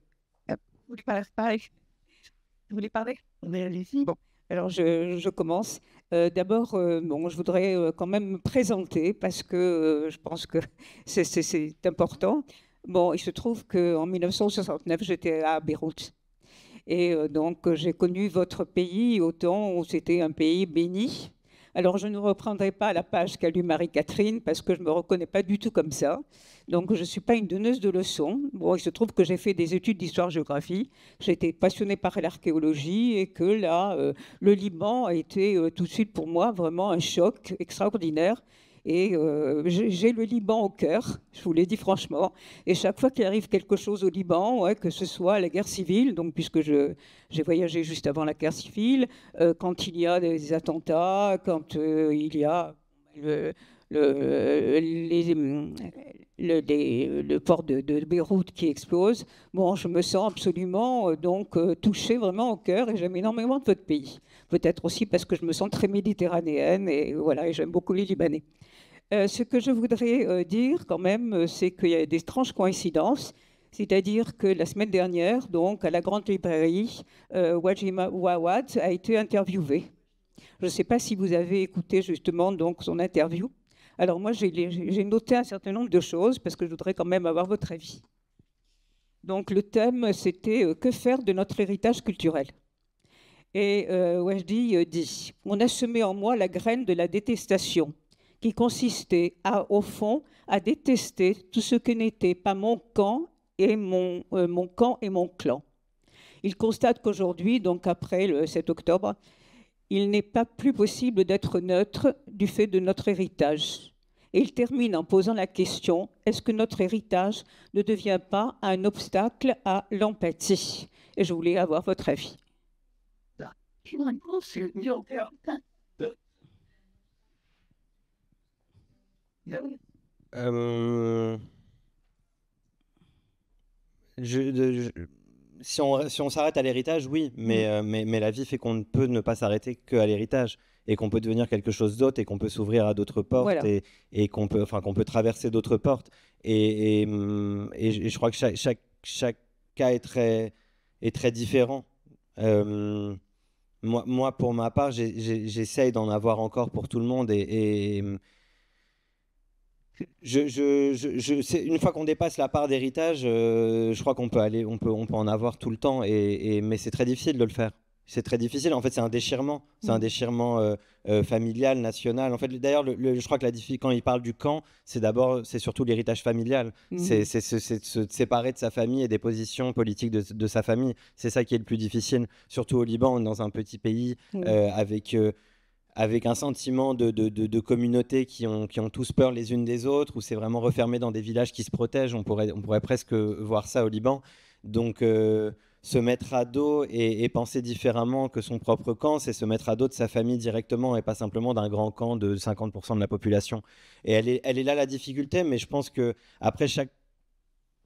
vous voulez parler Vous voulez parler Bon, alors je, commence. Euh, d'abord, euh, bon, je voudrais quand même me présenter parce que je pense que [laughs] c'est important. Bon, il se trouve qu'en 1969, j'étais à Beyrouth. Et donc, j'ai connu votre pays au temps où c'était un pays béni alors, je ne reprendrai pas la page qu'a lu Marie-Catherine parce que je ne me reconnais pas du tout comme ça. Donc, je ne suis pas une donneuse de leçons. Bon, il se trouve que j'ai fait des études d'histoire-géographie. J'ai été passionnée par l'archéologie et que là, euh, le Liban a été euh, tout de suite pour moi vraiment un choc extraordinaire et euh, j'ai le Liban au cœur, je vous l'ai dit franchement. Et chaque fois qu'il arrive quelque chose au Liban, que ce soit la guerre civile, donc puisque j'ai voyagé juste avant la guerre civile, euh, quand il y a des attentats, quand euh, il y a le, les, le, port de, Beyrouth qui explose. Bon, je me sens absolument donc touchée vraiment au cœur et j'aime énormément votre pays. Peut-être aussi parce que je me sens très méditerranéenne et voilà, et j'aime beaucoup les Libanais. Euh, ce que je voudrais euh, dire quand même, euh, c'est qu'il y a des étranges coïncidences. C'est-à-dire que la semaine dernière, donc, à la grande librairie, Wajima Wawad a été interviewé. Je ne sais pas si vous avez écouté justement donc son interview. Alors moi, j'ai noté un certain nombre de choses parce que je voudrais quand même avoir votre avis. Donc le thème, c'était que faire de notre héritage culturel. Et Wajdi dit, on a semé en moi la graine de la détestation qui consistait au fond à détester tout ce que n'était pas mon camp et mon, euh, mon camp et mon clan. Il constate qu'aujourd'hui, donc après le 7 octobre, il n'est pas plus possible d'être neutre du fait de notre héritage. Et il termine en posant la question, est-ce que notre héritage ne devient pas un obstacle à l'empathie Et je voulais avoir votre avis. Euh, je, Si on si on s'arrête à l'héritage, oui, mais, mm. euh, mais, mais la vie fait qu'on ne peut ne pas s'arrêter qu'à l'héritage et qu'on peut devenir quelque chose d'autre et qu'on peut s'ouvrir à d'autres portes et, et qu'on peut enfin qu'on peut traverser d'autres portes et, et, mm, je crois que chaque, chaque, cas est très est très différent. Euh, moi, moi, pour ma part, j'essaye d'en avoir encore pour tout le monde et, je, je, une fois qu'on dépasse la part d'héritage, euh, je crois qu'on peut aller, on peut, on peut en avoir tout le temps, et, mais c'est très difficile de le faire. C'est très difficile. En fait, c'est un déchirement. C'est un mm. déchirement euh, euh, familial, national. En fait, d'ailleurs, je crois que la quand il parle du camp, c'est d'abord, c'est surtout l'héritage familial. Mm. C'est C'est se séparer de sa famille et des positions politiques de, sa famille. C'est ça qui est le plus difficile. Surtout au Liban, dans un petit pays avec avec un sentiment de, communauté qui ont, qui ont, tous peur les unes des autres, où c'est vraiment refermé dans des villages qui se protègent. On pourrait, on pourrait presque voir ça au Liban. Donc euh, se mettre à dos et, penser différemment que son propre camp, c'est se mettre à dos de sa famille directement et pas simplement d'un grand camp de 50% de la population. Et elle est, elle est là la difficulté, mais je pense que après chaque,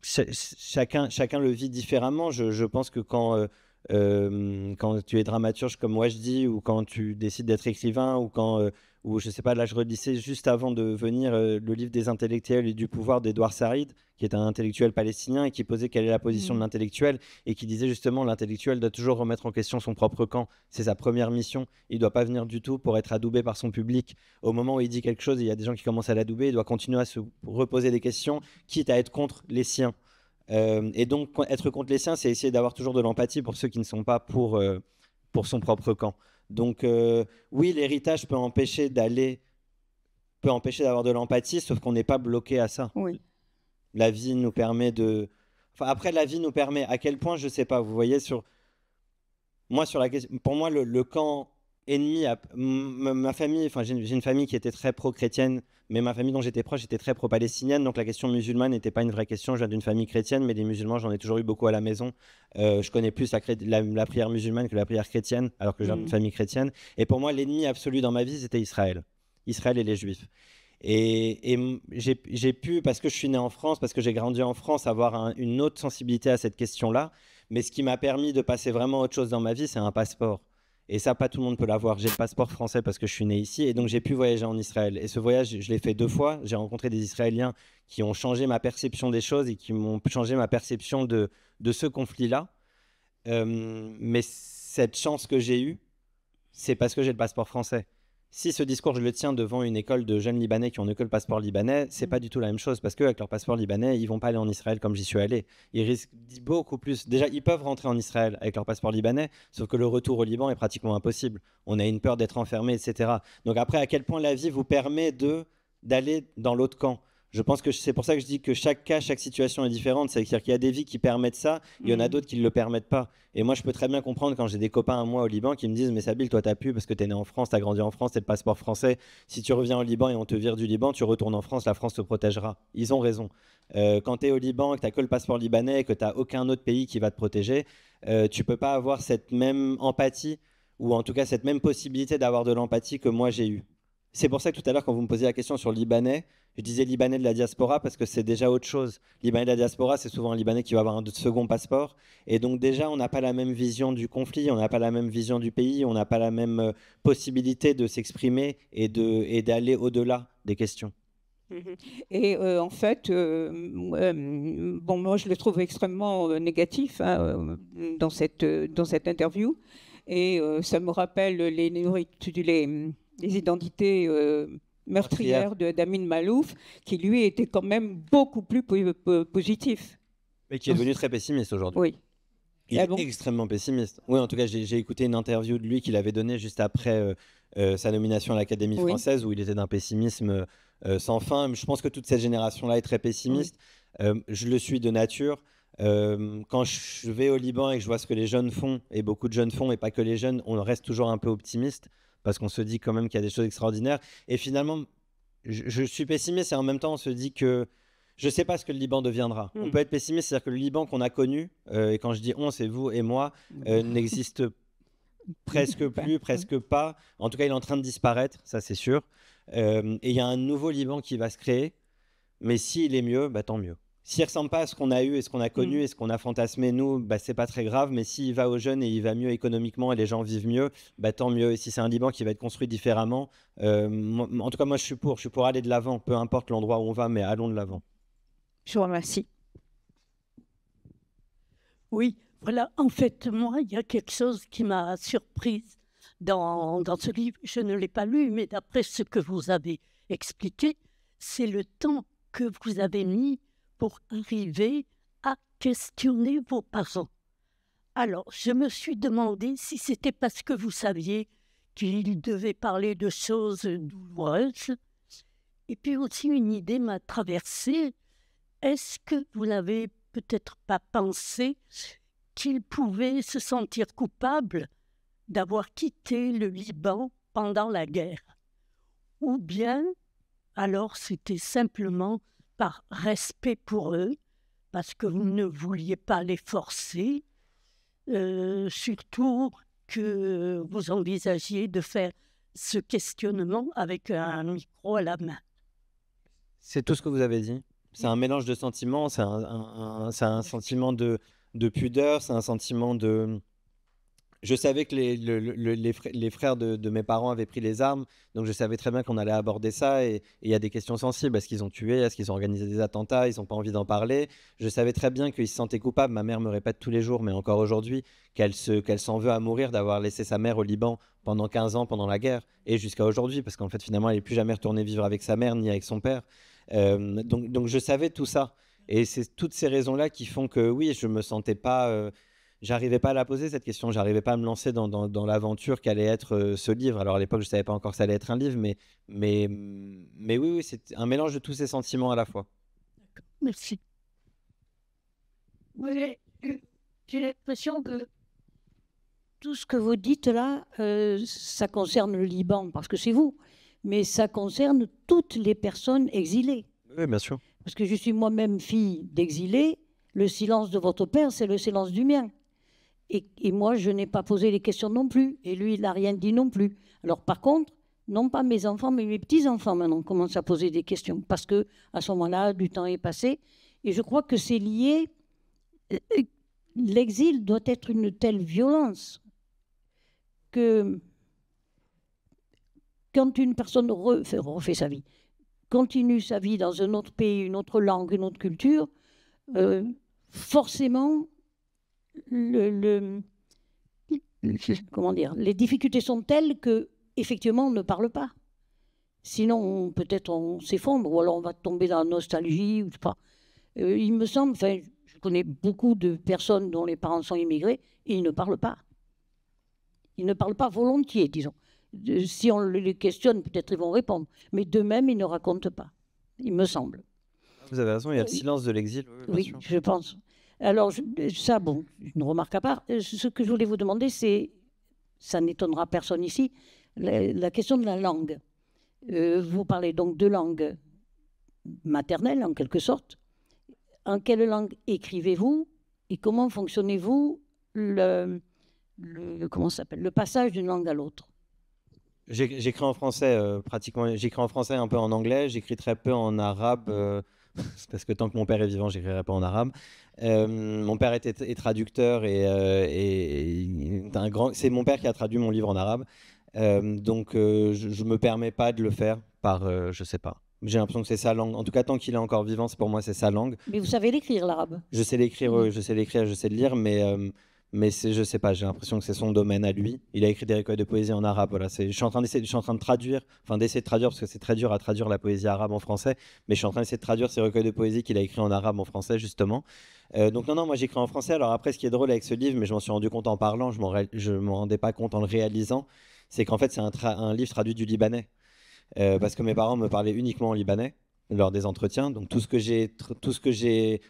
chacun, chacun le vit différemment. Je, pense que quand... Euh, euh, quand tu es dramaturge comme moi je dis, ou quand tu décides d'être écrivain, ou quand, euh, ou je sais pas, là je relisais juste avant de venir euh, le livre des intellectuels et du pouvoir d'Edouard Sarid, qui est un intellectuel palestinien et qui posait quelle est la position de mm. l'intellectuel et qui disait justement l'intellectuel doit toujours remettre en question son propre camp, c'est sa première mission, il doit pas venir du tout pour être adoubé par son public. Au moment où il dit quelque chose, il y a des gens qui commencent à l'adouber, il doit continuer à se reposer des questions, quitte à être contre les siens. Euh, et donc, être contre les siens, c'est essayer d'avoir toujours de l'empathie pour ceux qui ne sont pas pour, euh, pour son propre camp. Donc, euh, oui, l'héritage peut empêcher d'aller, peut empêcher d'avoir de l'empathie, sauf qu'on n'est pas bloqué à ça. Oui. La vie nous permet de. après, la vie nous permet. À quel point, je ne sais pas. Vous voyez, sur. Moi, sur la question. Pour moi, le camp ennemi à ma famille. Enfin, j'ai une famille qui était très pro-chrétienne, mais ma famille dont j'étais proche était très pro-palestinienne. Donc la question musulmane n'était pas une vraie question. Je viens d'une famille chrétienne, mais des musulmans, j'en ai toujours eu beaucoup à la maison. Euh, je connais plus la, prière musulmane que la prière chrétienne, alors que j'ai une mmh. famille chrétienne. Et pour moi, l'ennemi absolu dans ma vie, c'était Israël. Israël et les Juifs. Et, j'ai pu, parce que je suis né en France, parce que j'ai grandi en France, avoir une autre sensibilité à cette question-là. Mais ce qui m'a permis de passer vraiment autre chose dans ma vie, c'est un passeport. Et ça, pas tout le monde peut l'avoir. J'ai le passeport français parce que je suis né ici et donc j'ai pu voyager en Israël. Et ce voyage, je l'ai fait deux fois. J'ai rencontré des Israéliens qui ont changé ma perception des choses et qui m'ont changé ma perception de, ce conflit-là. Euh, mais cette chance que j'ai eue, c'est parce que j'ai le passeport français si ce discours je le tiens devant une école de jeunes libanais qui ont que le passeport libanais, c'est mm. pas du tout la même chose parce qu'avec leur passeport libanais, ils vont pas aller en Israël comme j'y suis allé. Ils risquent beaucoup plus. Déjà, ils peuvent rentrer en Israël avec leur passeport libanais, sauf que le retour au Liban est pratiquement impossible. On a une peur d'être enfermé, etc. Donc après, à quel point la vie vous permet d'aller dans l'autre camp je pense que c'est pour ça que je dis que chaque cas, chaque situation est différente. C'est-à-dire qu'il y a des vies qui permettent ça, il y en a mmh. d'autres qui ne le permettent pas. Et moi, je peux très bien comprendre quand j'ai des copains à moi au Liban qui me disent Mais Sabine, toi, t'as pu parce que t'es né en France, t'as grandi en France, t'as le passeport français. Si tu reviens au Liban et on te vire du Liban, tu retournes en France, la France te protégera. Ils ont raison. Euh, quand t'es au Liban, que t'as que le passeport libanais et que t'as aucun autre pays qui va te protéger, euh, tu peux pas avoir cette même empathie ou en tout cas cette même possibilité d'avoir de l'empathie que moi j'ai eue. C'est pour ça que tout à l'heure, quand vous me posiez la question sur le Libanais, je disais Libanais de la diaspora parce que c'est déjà autre chose. Libanais de la diaspora, c'est souvent un Libanais qui va avoir un second passeport. Et donc déjà, on n'a pas la même vision du conflit, on n'a pas la même vision du pays, on n'a pas la même euh, possibilité de s'exprimer et d'aller et au-delà des questions. [laughs] Et euh, en fait, euh, bon, moi je le trouve extrêmement négatif hein, dans, cette, dans cette interview. Et ça me rappelle les, les identités meurtrière de Damien Malouf, qui lui était quand même beaucoup plus positif. Mais qui est devenu très pessimiste aujourd'hui. Oui. Il ah est extrêmement pessimiste. Oui, en tout cas, j'ai écouté une interview de lui qu'il avait donnée juste après euh, euh, sa nomination à l'Académie française, où il était d'un pessimisme euh, sans fin. Je pense que toute cette génération-là est très pessimiste. je le suis de nature. quand je vais au Liban et que je vois ce que les jeunes font, et beaucoup de jeunes font, et pas que les jeunes, on reste toujours un peu optimiste parce qu'on se dit quand même qu'il y a des choses extraordinaires. Et finalement, je, suis pessimiste et en même temps, on se dit que je ne sais pas ce que le Liban deviendra. On hmm. peut être pessimiste, c'est-à-dire que le Liban qu'on a connu, euh, et quand je dis on, c'est vous et moi, euh, hmm. n'existe [laughs] presque plus, presque pas. En tout cas, il est en train de disparaître, ça c'est sûr. Euh, et il y a un nouveau Liban qui va se créer, mais s'il est mieux, bah, tant mieux s'il ressemble pas à ce qu'on a eu et ce qu'on a connu mm. et ce qu'on a fantasmé nous, bah c'est pas très grave. Mais s'il va aux jeunes et il va mieux économiquement et les gens vivent mieux, bah tant mieux. Et si c'est un Liban qui va être construit différemment, euh, en tout cas moi je suis pour. Je suis pour aller de l'avant, peu importe l'endroit où on va, mais allons de l'avant. Je vous remercie. Oui, voilà. En fait, moi, il y a quelque chose qui m'a surprise dans, dans ce livre. Je ne l'ai pas lu, mais d'après ce que vous avez expliqué, c'est le temps que vous avez mis pour arriver à questionner vos parents. Alors, je me suis demandé si c'était parce que vous saviez qu'il devait parler de choses douloureuses. Et puis aussi, une idée m'a traversée. Est-ce que vous n'avez peut-être pas pensé qu'il pouvait se sentir coupable d'avoir quitté le Liban pendant la guerre Ou bien, alors c'était simplement par respect pour eux, parce que vous ne vouliez pas les forcer, euh, surtout que vous envisagiez de faire ce questionnement avec un micro à la main. C'est tout ce que vous avez dit. C'est un mélange de sentiments, c'est un, sentiment de pudeur, c'est un sentiment de, je savais que les, frères, de, mes parents avaient pris les armes, donc je savais très bien qu'on allait aborder ça. Et il y a des questions sensibles. Est-ce qu'ils ont tué Est-ce qu'ils ont organisé des attentats Ils n'ont pas envie d'en parler. Je savais très bien qu'ils se sentaient coupables. Ma mère me répète tous les jours, mais encore aujourd'hui, qu'elle s'en veut à mourir d'avoir laissé sa mère au Liban pendant 15 ans, pendant la guerre, et jusqu'à aujourd'hui, parce qu'en fait, finalement, elle n'est plus jamais retournée vivre avec sa mère ni avec son père. Euh, donc, donc je savais tout ça. Et c'est toutes ces raisons-là qui font que oui, je me sentais pas, euh, j'arrivais pas à la poser cette question, j'arrivais pas à me lancer dans, l'aventure qu'allait être euh, ce livre. Alors à l'époque, je savais pas encore ça allait être un livre, mais, mais, oui, oui c'est un mélange de tous ces sentiments à la fois. Merci. [coughs] j'ai l'impression que tout ce que vous dites là, euh, ça concerne le Liban, parce que c'est vous, mais ça concerne toutes les personnes exilées. Oui, bien sûr. Parce que je suis moi-même fille d'exilés, le silence de votre père, c'est le silence du mien. Et, moi, je n'ai pas posé les questions non plus. Et lui, il n'a rien dit non plus. Alors, par contre, non pas mes enfants, mais mes petits-enfants maintenant commencent à poser des questions. Parce que à ce moment-là, du temps est passé. Et je crois que c'est lié. Euh, euh, l'exil doit être une telle violence que quand une personne refait, sa vie, continue sa vie dans un autre pays, une autre langue, une autre culture, euh, forcément, comment dire, les difficultés sont telles que effectivement on ne parle pas. Sinon, peut-être on s'effondre ou alors on va tomber dans la nostalgie. Ou, pas. Euh, il me semble, je connais beaucoup de personnes dont les parents sont immigrés, et ils ne parlent pas. Ils ne parlent pas volontiers, disons. si on les questionne, peut-être ils vont répondre. Mais d'eux-mêmes, ils ne racontent pas, il me semble. Vous avez raison, il y a le silence de l'exil. oui je pense. Alors, ça, bon, une remarque à part. Euh, ce que je voulais vous demander, c'est, ça n'étonnera personne ici, la, question de la langue. Euh, vous parlez donc de langue maternelle, en quelque sorte. En quelle langue écrivez-vous et comment fonctionnez-vous le, comment s'appelle, le passage d'une langue à l'autre J'écris en français euh, pratiquement. J'écris en français un peu en anglais. J'écris très peu en arabe. [laughs] C'est parce que tant que mon père est vivant, j'écrirai pas en arabe. Euh, mon père était traducteur et, euh, grand. C'est mon père qui a traduit mon livre en arabe, euh, donc je, ne me permets pas de le faire par, je sais pas. J'ai l'impression que c'est sa langue. En tout cas, tant qu'il est encore vivant, c'est pour moi c'est sa langue. Mais vous savez l'écrire l'arabe Je sais l'écrire, je sais l'écrire, je sais le lire, mais mais c'est, je sais pas, j'ai l'impression que c'est son domaine à lui. Il a écrit des recueils de poésie en arabe, voilà. C'est, je suis en train d'essayer, je suis en train de traduire, enfin d'essayer de traduire parce que c'est très dur à traduire la poésie arabe en français, mais je suis en train d'essayer de traduire ces recueils de poésie qu'il a écrit en arabe en français justement. Euh, donc non, non, moi j'écris en français. Alors après, ce qui est drôle avec ce livre, mais je m'en suis rendu compte en parlant, je ne m'en rendais pas compte en le réalisant, c'est qu'en fait c'est un, livre traduit du libanais, euh, parce que mes parents me parlaient uniquement en libanais lors des entretiens. Donc tout ce que j'ai tout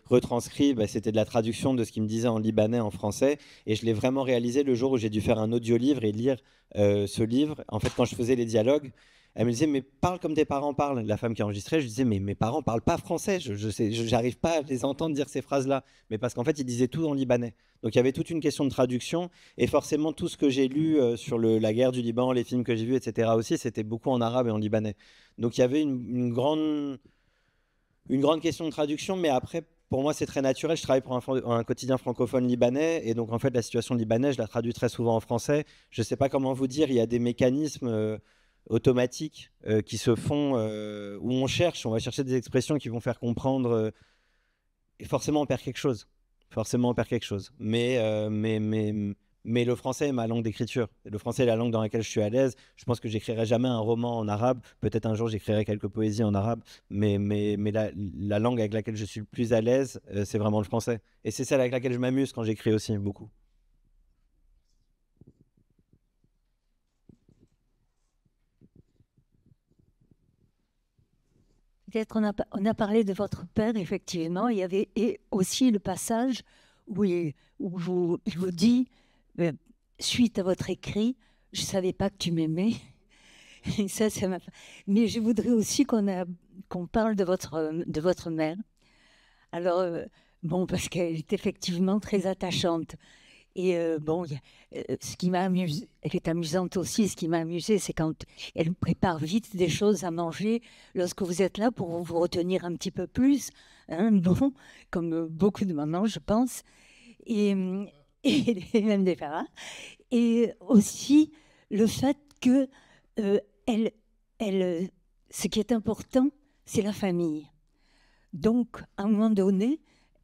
retranscrit, bah, c'était de la traduction de ce qu'il me disait en libanais en français, et je l'ai vraiment réalisé le jour où j'ai dû faire un audio livre et lire euh, ce livre. En fait, quand je faisais les dialogues, elle me disait, mais parle comme tes parents parlent. La femme qui enregistrait, je disais, mais mes parents parlent pas français. Je n'arrive pas à les entendre dire ces phrases-là. Mais parce qu'en fait, ils disaient tout en libanais. Donc il y avait toute une question de traduction. Et forcément, tout ce que j'ai lu euh, sur la guerre du Liban, les films que j'ai vus, etc. aussi, c'était beaucoup en arabe et en libanais. Donc il y avait une, grande, une grande question de traduction. Mais après, pour moi, c'est très naturel. Je travaille pour un, quotidien francophone libanais. Et donc, en fait, la situation libanaise, je la traduis très souvent en français. Je ne sais pas comment vous dire. Il y a des mécanismes. Euh, automatiques euh, qui se font, euh, où on cherche, on va chercher des expressions qui vont faire comprendre. Euh, et forcément, on perd quelque chose. Forcément, on perd quelque chose. Mais, mais, mais, mais le français est ma langue d'écriture. Le français est la langue dans laquelle je suis à l'aise. Je pense que j'écrirai jamais un roman en arabe. Peut-être un jour, j'écrirai quelques poésies en arabe. Mais, mais, mais la langue avec laquelle je suis le plus à l'aise, c'est vraiment le français. Et c'est celle avec laquelle je m'amuse quand j'écris aussi beaucoup. Peut-être on a, parlé de votre père, effectivement. Il y avait et aussi le passage où il, vous, vous dit, euh, suite à votre écrit, je ne savais pas que tu m'aimais. [laughs] Mais je voudrais aussi qu'on parle de votre, de votre mère. Alors, euh, bon, parce qu'elle est effectivement très attachante. Et euh, bon, euh, ce qui m'a amusé, elle est amusante aussi, ce qui m'a amusée, c'est quand elle prépare vite des choses à manger lorsque vous êtes là pour vous retenir un petit peu plus, hein, [laughs] bon, comme euh, beaucoup de mamans, je pense, et, [laughs] même des parents. Et aussi le fait que elle, elle, ce qui est important, c'est la famille. Donc, à un moment donné,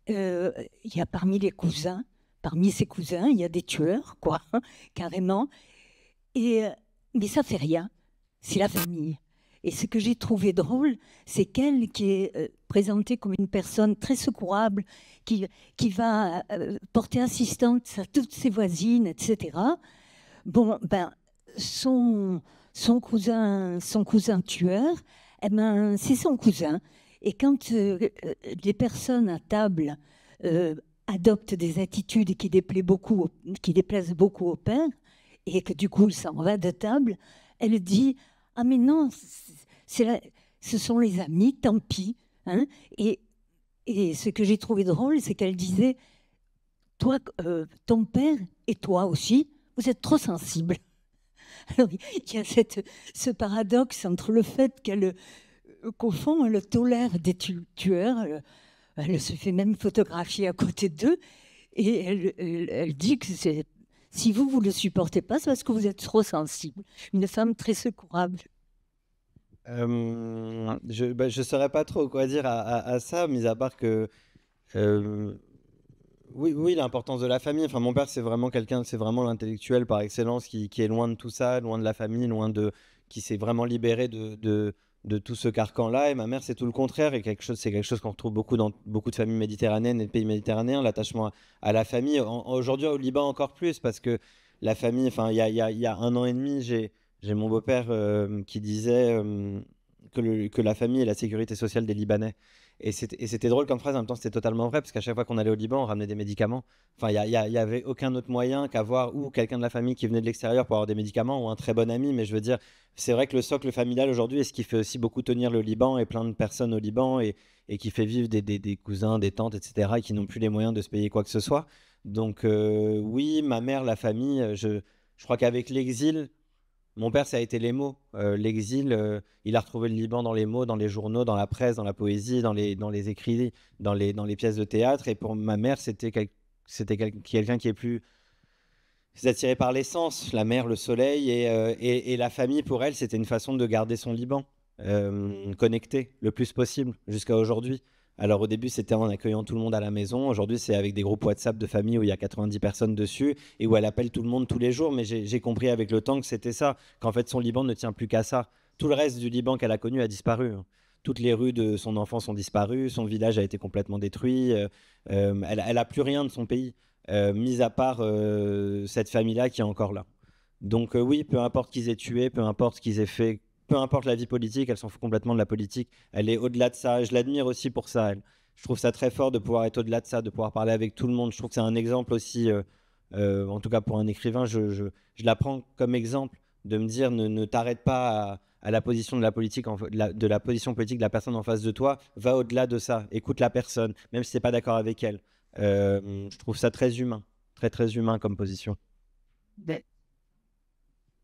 il y a parmi les cousins, parmi ses cousins, il y a des tueurs, quoi, [laughs] carrément. Et, euh, mais ça fait rien, c'est la famille. Et ce que j'ai trouvé drôle, c'est qu'elle, qui est euh, présentée comme une personne très secourable, qui, qui va euh, porter assistance à toutes ses voisines, etc. Bon, ben, son, son cousin, son cousin tueur, eh ben, c'est son cousin. Et quand les personnes à table adopte des attitudes qui, beaucoup, qui déplaisent beaucoup au père et que du coup ça en va de table, elle dit Ah, mais non, la, ce sont les amis, tant pis. Hein. et, et, ce que j'ai trouvé drôle, c'est qu'elle disait Toi, euh, ton père et toi aussi, vous êtes trop sensibles. [laughs] Alors, il y a cette, ce paradoxe entre le fait qu'elle, euh, qu'au fond, elle tolère des tueurs, euh, elle se fait même photographier à côté d'eux. Et elle, dit que si vous, vous ne le supportez pas, c'est parce que vous êtes trop sensible. Une femme très secourable. Euh, je ne bah, saurais pas trop quoi dire à, ça, mis à part que. Euh, oui, oui l'importance de la famille. Enfin, mon père, c'est vraiment quelqu'un, c'est vraiment l'intellectuel par excellence qui, est loin de tout ça, loin de la famille, loin de. qui s'est vraiment libéré de de tout ce carcan-là. Et ma mère, c'est tout le contraire. Et quelque chose, c'est quelque chose qu'on retrouve beaucoup dans beaucoup de familles méditerranéennes et de pays méditerranéens, l'attachement à, la famille. Aujourd'hui, au Liban, encore plus, parce que la famille, enfin, il y a, y, y a, un an et demi, j'ai, mon beau-père euh, qui disait euh, que, que la famille est la sécurité sociale des Libanais. Et c'était drôle comme phrase, en même temps c'était totalement vrai, parce qu'à chaque fois qu'on allait au Liban, on ramenait des médicaments. Enfin, il n'y avait aucun autre moyen qu'avoir ou quelqu'un de la famille qui venait de l'extérieur pour avoir des médicaments, ou un très bon ami, mais je veux dire, c'est vrai que le socle familial aujourd'hui est ce qui fait aussi beaucoup tenir le Liban et plein de personnes au Liban, et, qui fait vivre des, cousins, des tantes, etc., et qui n'ont plus les moyens de se payer quoi que ce soit. Donc euh, oui, ma mère, la famille, je crois qu'avec l'exil, mon père, ça a été les mots. Euh, l'exil, euh, il a retrouvé le Liban dans les mots, dans les journaux, dans la presse, dans la poésie, dans les, écrits, dans les, pièces de théâtre. Et pour ma mère, c'était quelqu'un qui est plus attiré par l'essence, la mer, le soleil. Euh, et la famille, pour elle, c'était une façon de garder son Liban connecté le plus possible jusqu'à aujourd'hui. Alors au début, c'était en accueillant tout le monde à la maison. Aujourd'hui, c'est avec des groupes WhatsApp de famille où il y a 90 personnes dessus et où mm. elle appelle tout le monde tous les jours. Mais j'ai compris avec le temps que c'était ça, qu'en fait son Liban ne tient plus qu'à ça. Tout le reste du Liban qu'elle a connu a disparu. Hein. Toutes les rues de son enfance ont disparu, son village a été complètement détruit. Euh, euh, elle, elle a plus rien de son pays, euh, mis à part cette famille-là qui est encore là. Donc oui, peu importe qu'ils aient tué, peu importe qu'ils aient fait peu importe la vie politique, elle s'en fout complètement de la politique. Elle est au-delà de ça. Je l'admire aussi pour ça. je trouve ça très fort de pouvoir être au-delà de ça, de pouvoir parler avec tout le monde. Je trouve que c'est un exemple aussi, euh, euh, en tout cas pour un écrivain, je, je, la prends comme exemple de me dire ne, t'arrête pas à, la position de la, politique en, de, la, position politique de la personne en face de toi, va au-delà de ça, écoute la personne, même si tu n'es pas d'accord avec elle. Euh, je trouve ça très humain, très très humain comme position. Ben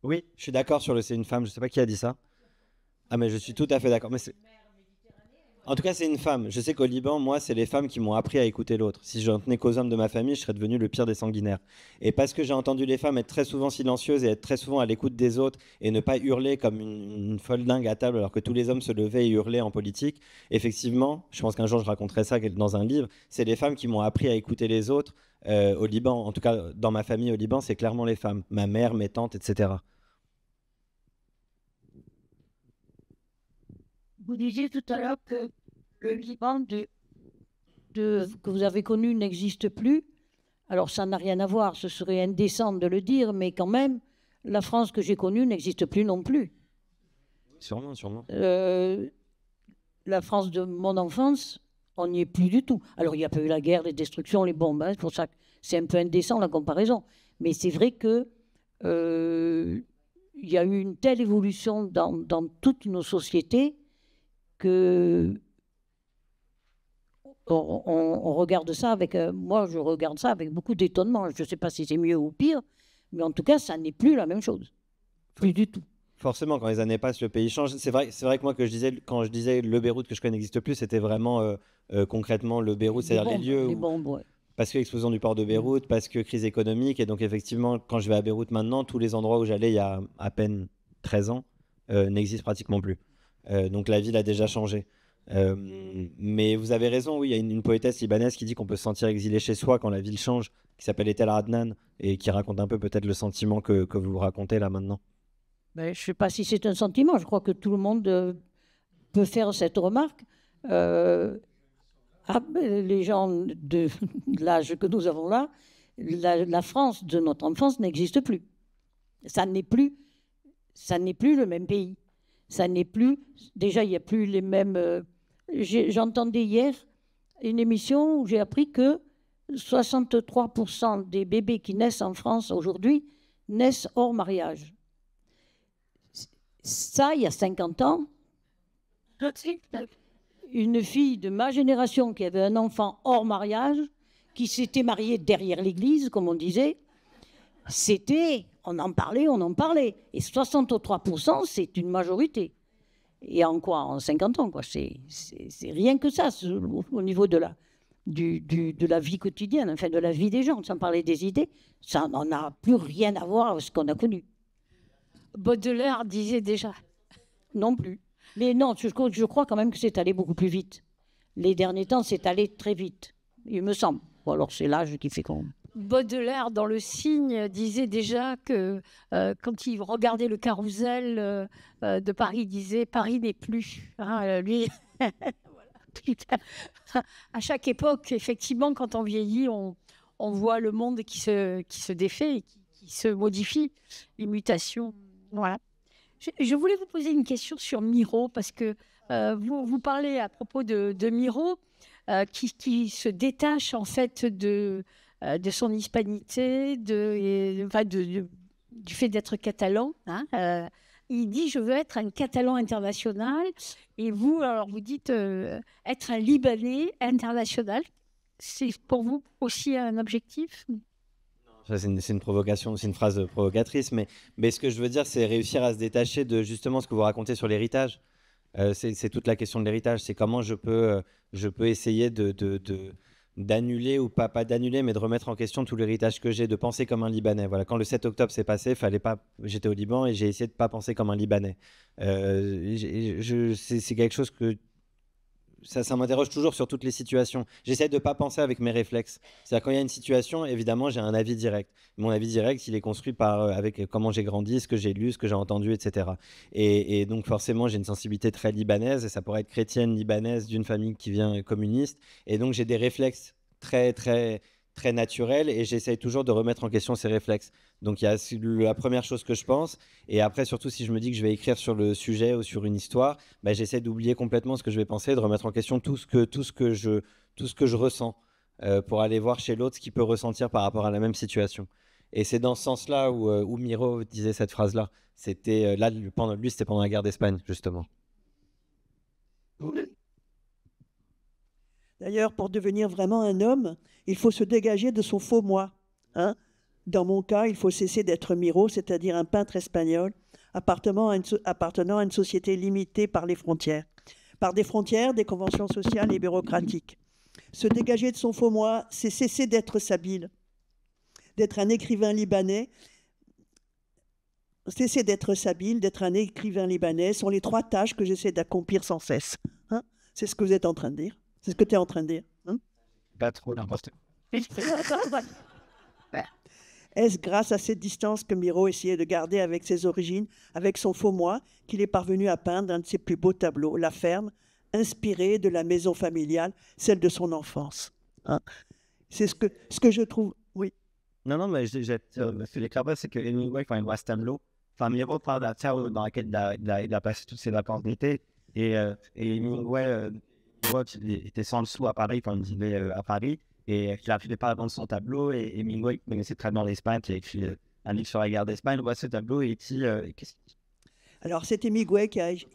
oui, je suis d'accord sur le c'est une femme, je ne sais pas qui a dit ça. Ah, mais je suis tout à fait d'accord. En tout cas, c'est une femme. Je sais qu'au Liban, moi, c'est les femmes qui m'ont appris à écouter l'autre. Si je tenais qu'aux hommes de ma famille, je serais devenu le pire des sanguinaires. Et parce que j'ai entendu les femmes être très souvent silencieuses et être très souvent à l'écoute des autres et ne pas hurler comme une, folle dingue à table alors que tous les hommes se levaient et hurlaient en politique, effectivement, je pense qu'un jour je raconterai ça dans un livre, c'est les femmes qui m'ont appris à écouter les autres euh, au Liban. En tout cas, dans ma famille au Liban, c'est clairement les femmes. Ma mère, mes tantes, etc. Vous disiez tout à l'heure que le Liban que vous avez connu n'existe plus. Alors ça n'a rien à voir, ce serait indécent de le dire, mais quand même, la France que j'ai connue n'existe plus non plus. Sûrement, sûrement. Euh, la France de mon enfance, on n'y est plus du tout. Alors il n'y a pas eu la guerre, les destructions, les bombes, hein, c'est pour ça que c'est un peu indécent la comparaison. Mais c'est vrai que euh, il y a eu une telle évolution dans toutes nos sociétés que on, regarde ça avec, euh, moi je regarde ça avec beaucoup d'étonnement. Je ne sais pas si c'est mieux ou pire, mais en tout cas, ça n'est plus la même chose. Plus du tout. Forcément, quand les années passent, le pays change. C'est vrai, c'est vrai que moi, que je disais, quand je disais le Beyrouth que je connais n'existe plus, c'était vraiment euh, euh, concrètement le Beyrouth, c'est-à-dire les lieux Parce que l'explosion du port de Beyrouth, parce que crise économique. Et donc, effectivement, quand je vais à Beyrouth maintenant, tous les endroits où j'allais il y a à peine 13 ans n'existent pratiquement plus. Euh, donc la ville a déjà changé. Euh, mais vous avez raison, oui, il y a une, poétesse libanaise qui dit qu'on peut se sentir exilé chez soi quand la ville change, qui s'appelle Etel Adnan, et qui raconte un peu peut-être le sentiment que, que vous racontez là maintenant. Ben, je ne sais pas si c'est un sentiment, je crois que tout le monde euh, peut faire cette remarque. ah, ben, les gens de, [laughs] l'âge que nous avons là, la, France de notre enfance n'existe plus. Ça plus, ça n'est plus le même pays ça n'est plus. Déjà, il n'y a plus les mêmes. Euh, j'entendais hier une émission où j'ai appris que 63% des bébés qui naissent en France aujourd'hui naissent hors mariage. Ça, il y a 50 ans, une fille de ma génération qui avait un enfant hors mariage, qui s'était mariée derrière l'église, comme on disait, c'était on en parlait, on en parlait. Et 63%, c'est une majorité. Et en quoi En 50 ans, quoi. C'est rien que ça, au niveau de la, vie quotidienne, enfin de la vie des gens, sans parler des idées. Ça n'en a plus rien à voir avec ce qu'on a connu. Baudelaire disait déjà. Non plus. Mais non, je, crois quand même que c'est allé beaucoup plus vite. Les derniers temps, c'est allé très vite, il me semble. Ou alors c'est l'âge qui fait qu'on. Baudelaire, dans le cygne, disait déjà que euh, quand il regardait le carrousel euh, euh, de Paris, il disait Paris n'est plus. Hein, lui, [laughs] à chaque époque, effectivement, quand on vieillit, on, on voit le monde qui se, qui se défait, et qui, qui se modifie, les mutations. Voilà. Je, voulais vous poser une question sur Miro, parce que vous, vous parlez à propos de, de Miro, qui, qui, se détache en fait de, euh, de son hispanité, du fait d'être catalan. Hein, euh, il dit je veux être un catalan international. Et vous, alors vous dites euh, être un Libanais international. C'est pour vous aussi un objectif c'est une, provocation, c'est une phrase provocatrice, mais, ce que je veux dire, c'est réussir à se détacher de justement ce que vous racontez sur l'héritage. c'est toute la question de l'héritage. C'est comment je peux, je peux essayer de, d'annuler ou pas, d'annuler, mais de remettre en question tout l'héritage que j'ai, de penser comme un Libanais. Voilà, quand le 7 octobre s'est passé, fallait pas. J'étais au Liban et j'ai essayé de pas penser comme un Libanais. Euh, c'est quelque chose que ça, m'interroge toujours sur toutes les situations. J'essaie de ne pas penser avec mes réflexes. C'est-à-dire, quand il y a une situation, évidemment, j'ai un avis direct. Mon avis direct, il est construit par, euh, avec comment j'ai grandi, ce que j'ai lu, ce que j'ai entendu, etc. Et, et donc, forcément, j'ai une sensibilité très libanaise, et ça pourrait être chrétienne, libanaise, d'une famille qui vient communiste. Et donc, j'ai des réflexes très, très très naturel et j'essaye toujours de remettre en question ces réflexes. Donc il y a la première chose que je pense et après surtout si je me dis que je vais écrire sur le sujet ou sur une histoire, bah, j'essaie d'oublier complètement ce que je vais penser, de remettre en question tout ce que, tout ce que, je, tout ce que je ressens euh, pour aller voir chez l'autre ce qu'il peut ressentir par rapport à la même situation. Et c'est dans ce sens-là où, euh, où, Miro disait cette phrase-là. C'était euh, là, pendant, lui, c'était pendant la guerre d'Espagne, justement. D'ailleurs, pour devenir vraiment un homme, il faut se dégager de son faux moi. Hein. Dans mon cas, il faut cesser d'être Miro, c'est-à-dire un peintre espagnol appartenant à, une, société limitée par les frontières, par des frontières, des conventions sociales et bureaucratiques. Se dégager de son faux moi, c'est cesser d'être Sabile, d'être un écrivain libanais cesser d'être Sabile, d'être un écrivain libanais, sont les trois tâches que j'essaie d'accomplir sans cesse. Hein. c'est ce que vous êtes en train de dire. C'est ce que tu es en train de dire pas trop n'importe [laughs] Est-ce grâce à cette distance que Miro essayait de garder avec ses origines, avec son faux moi, qu'il est parvenu à peindre un de ses plus beaux tableaux, La Ferme, inspiré de la maison familiale, celle de son enfance hein. C'est ce que, ce que je trouve. Oui. Non, non, mais je suis euh, ce c'est que Hemingway, quand il voit ce tableau, enfin, Miro parle de la terre dans laquelle il a, passé toutes ses vacances d'été. Et, euh, et il était sans le sou à Paris quand il vivait euh, à Paris et il n'arrivait pas à vendre son tableau. Et qui connaissait très bien l'Espagne, qui a écrit euh, un livre sur la guerre d'Espagne, voit ce tableau et euh, dit alors, c'était Mingway qui a. Il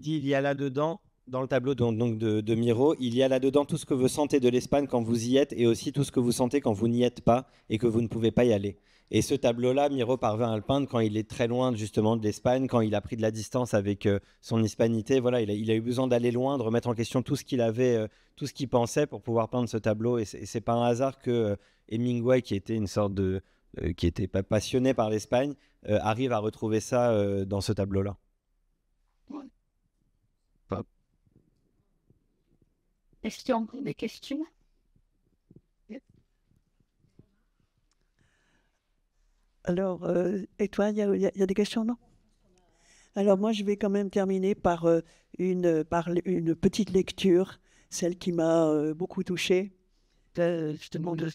dit il y a là-dedans, dans le tableau donc, de, Miro, il y a là-dedans tout ce que vous sentez de l'Espagne quand vous y êtes et aussi tout ce que vous sentez quand vous n'y êtes pas et que vous ne pouvez pas y aller. Et ce tableau-là, Miro parvient à le peindre quand il est très loin justement de l'Espagne, quand il a pris de la distance avec euh, son hispanité. Voilà, il a, eu besoin d'aller loin, de remettre en question tout ce qu'il avait, euh, tout ce qu'il pensait pour pouvoir peindre ce tableau. Et c'est pas un hasard que euh, Hemingway, qui était une sorte de, qui était passionné par l'Espagne, arrive à retrouver ça dans ce tableau-là. Question, des questions Alors, euh, et toi, il y, a, des questions, non Alors moi, je vais quand même terminer par, euh, une, par une petite lecture, celle qui m'a euh, beaucoup touchée. Je te demande, je, la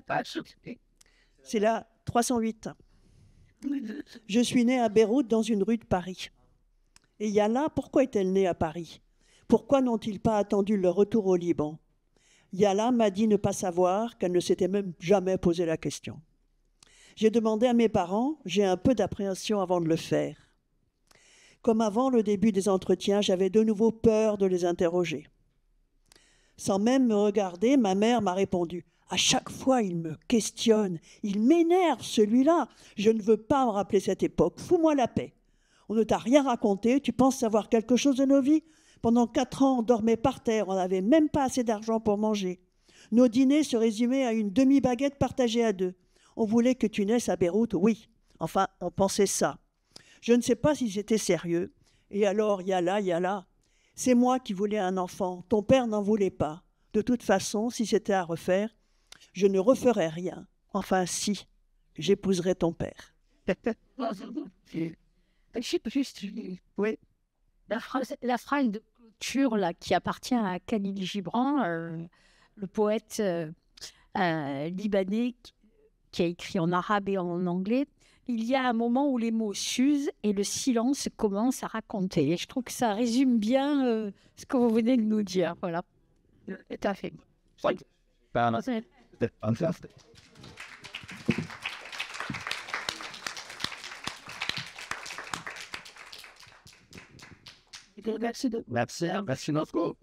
page. C'est la 308. [laughs] Je suis né à Beyrouth dans une rue de Paris. Et Yala, pourquoi est-elle née à Paris Pourquoi n'ont-ils pas attendu leur retour au Liban Yala m'a dit ne pas savoir, qu'elle ne s'était même jamais posé la question. J'ai demandé à mes parents, j'ai un peu d'appréhension avant de le faire. Comme avant le début des entretiens, j'avais de nouveau peur de les interroger. Sans même me regarder, ma mère m'a répondu à chaque fois, il me questionne. Il m'énerve, celui-là. Je ne veux pas me rappeler cette époque. Fous-moi la paix. On ne t'a rien raconté, tu penses savoir quelque chose de nos vies Pendant quatre ans, on dormait par terre, on n'avait même pas assez d'argent pour manger. Nos dîners se résumaient à une demi-baguette partagée à deux. On voulait que tu naisses à Beyrouth, oui. Enfin, on pensait ça. Je ne sais pas si c'était sérieux. Et alors, y a là, y a là. C'est moi qui voulais un enfant. Ton père n'en voulait pas. De toute façon, si c'était à refaire, je ne referais rien. Enfin, si, j'épouserais ton père. [laughs] Juste, oui. La phrase, la phrase de clôture là, qui appartient à Khalil Gibran, euh, le poète euh, euh, libanais qui a écrit en arabe et en anglais, il y a un moment où les mots s'usent et le silence commence à raconter. Et je trouve que ça résume bien ce que vous venez de nous dire. Voilà. Tout à fait. that's that's that's not good.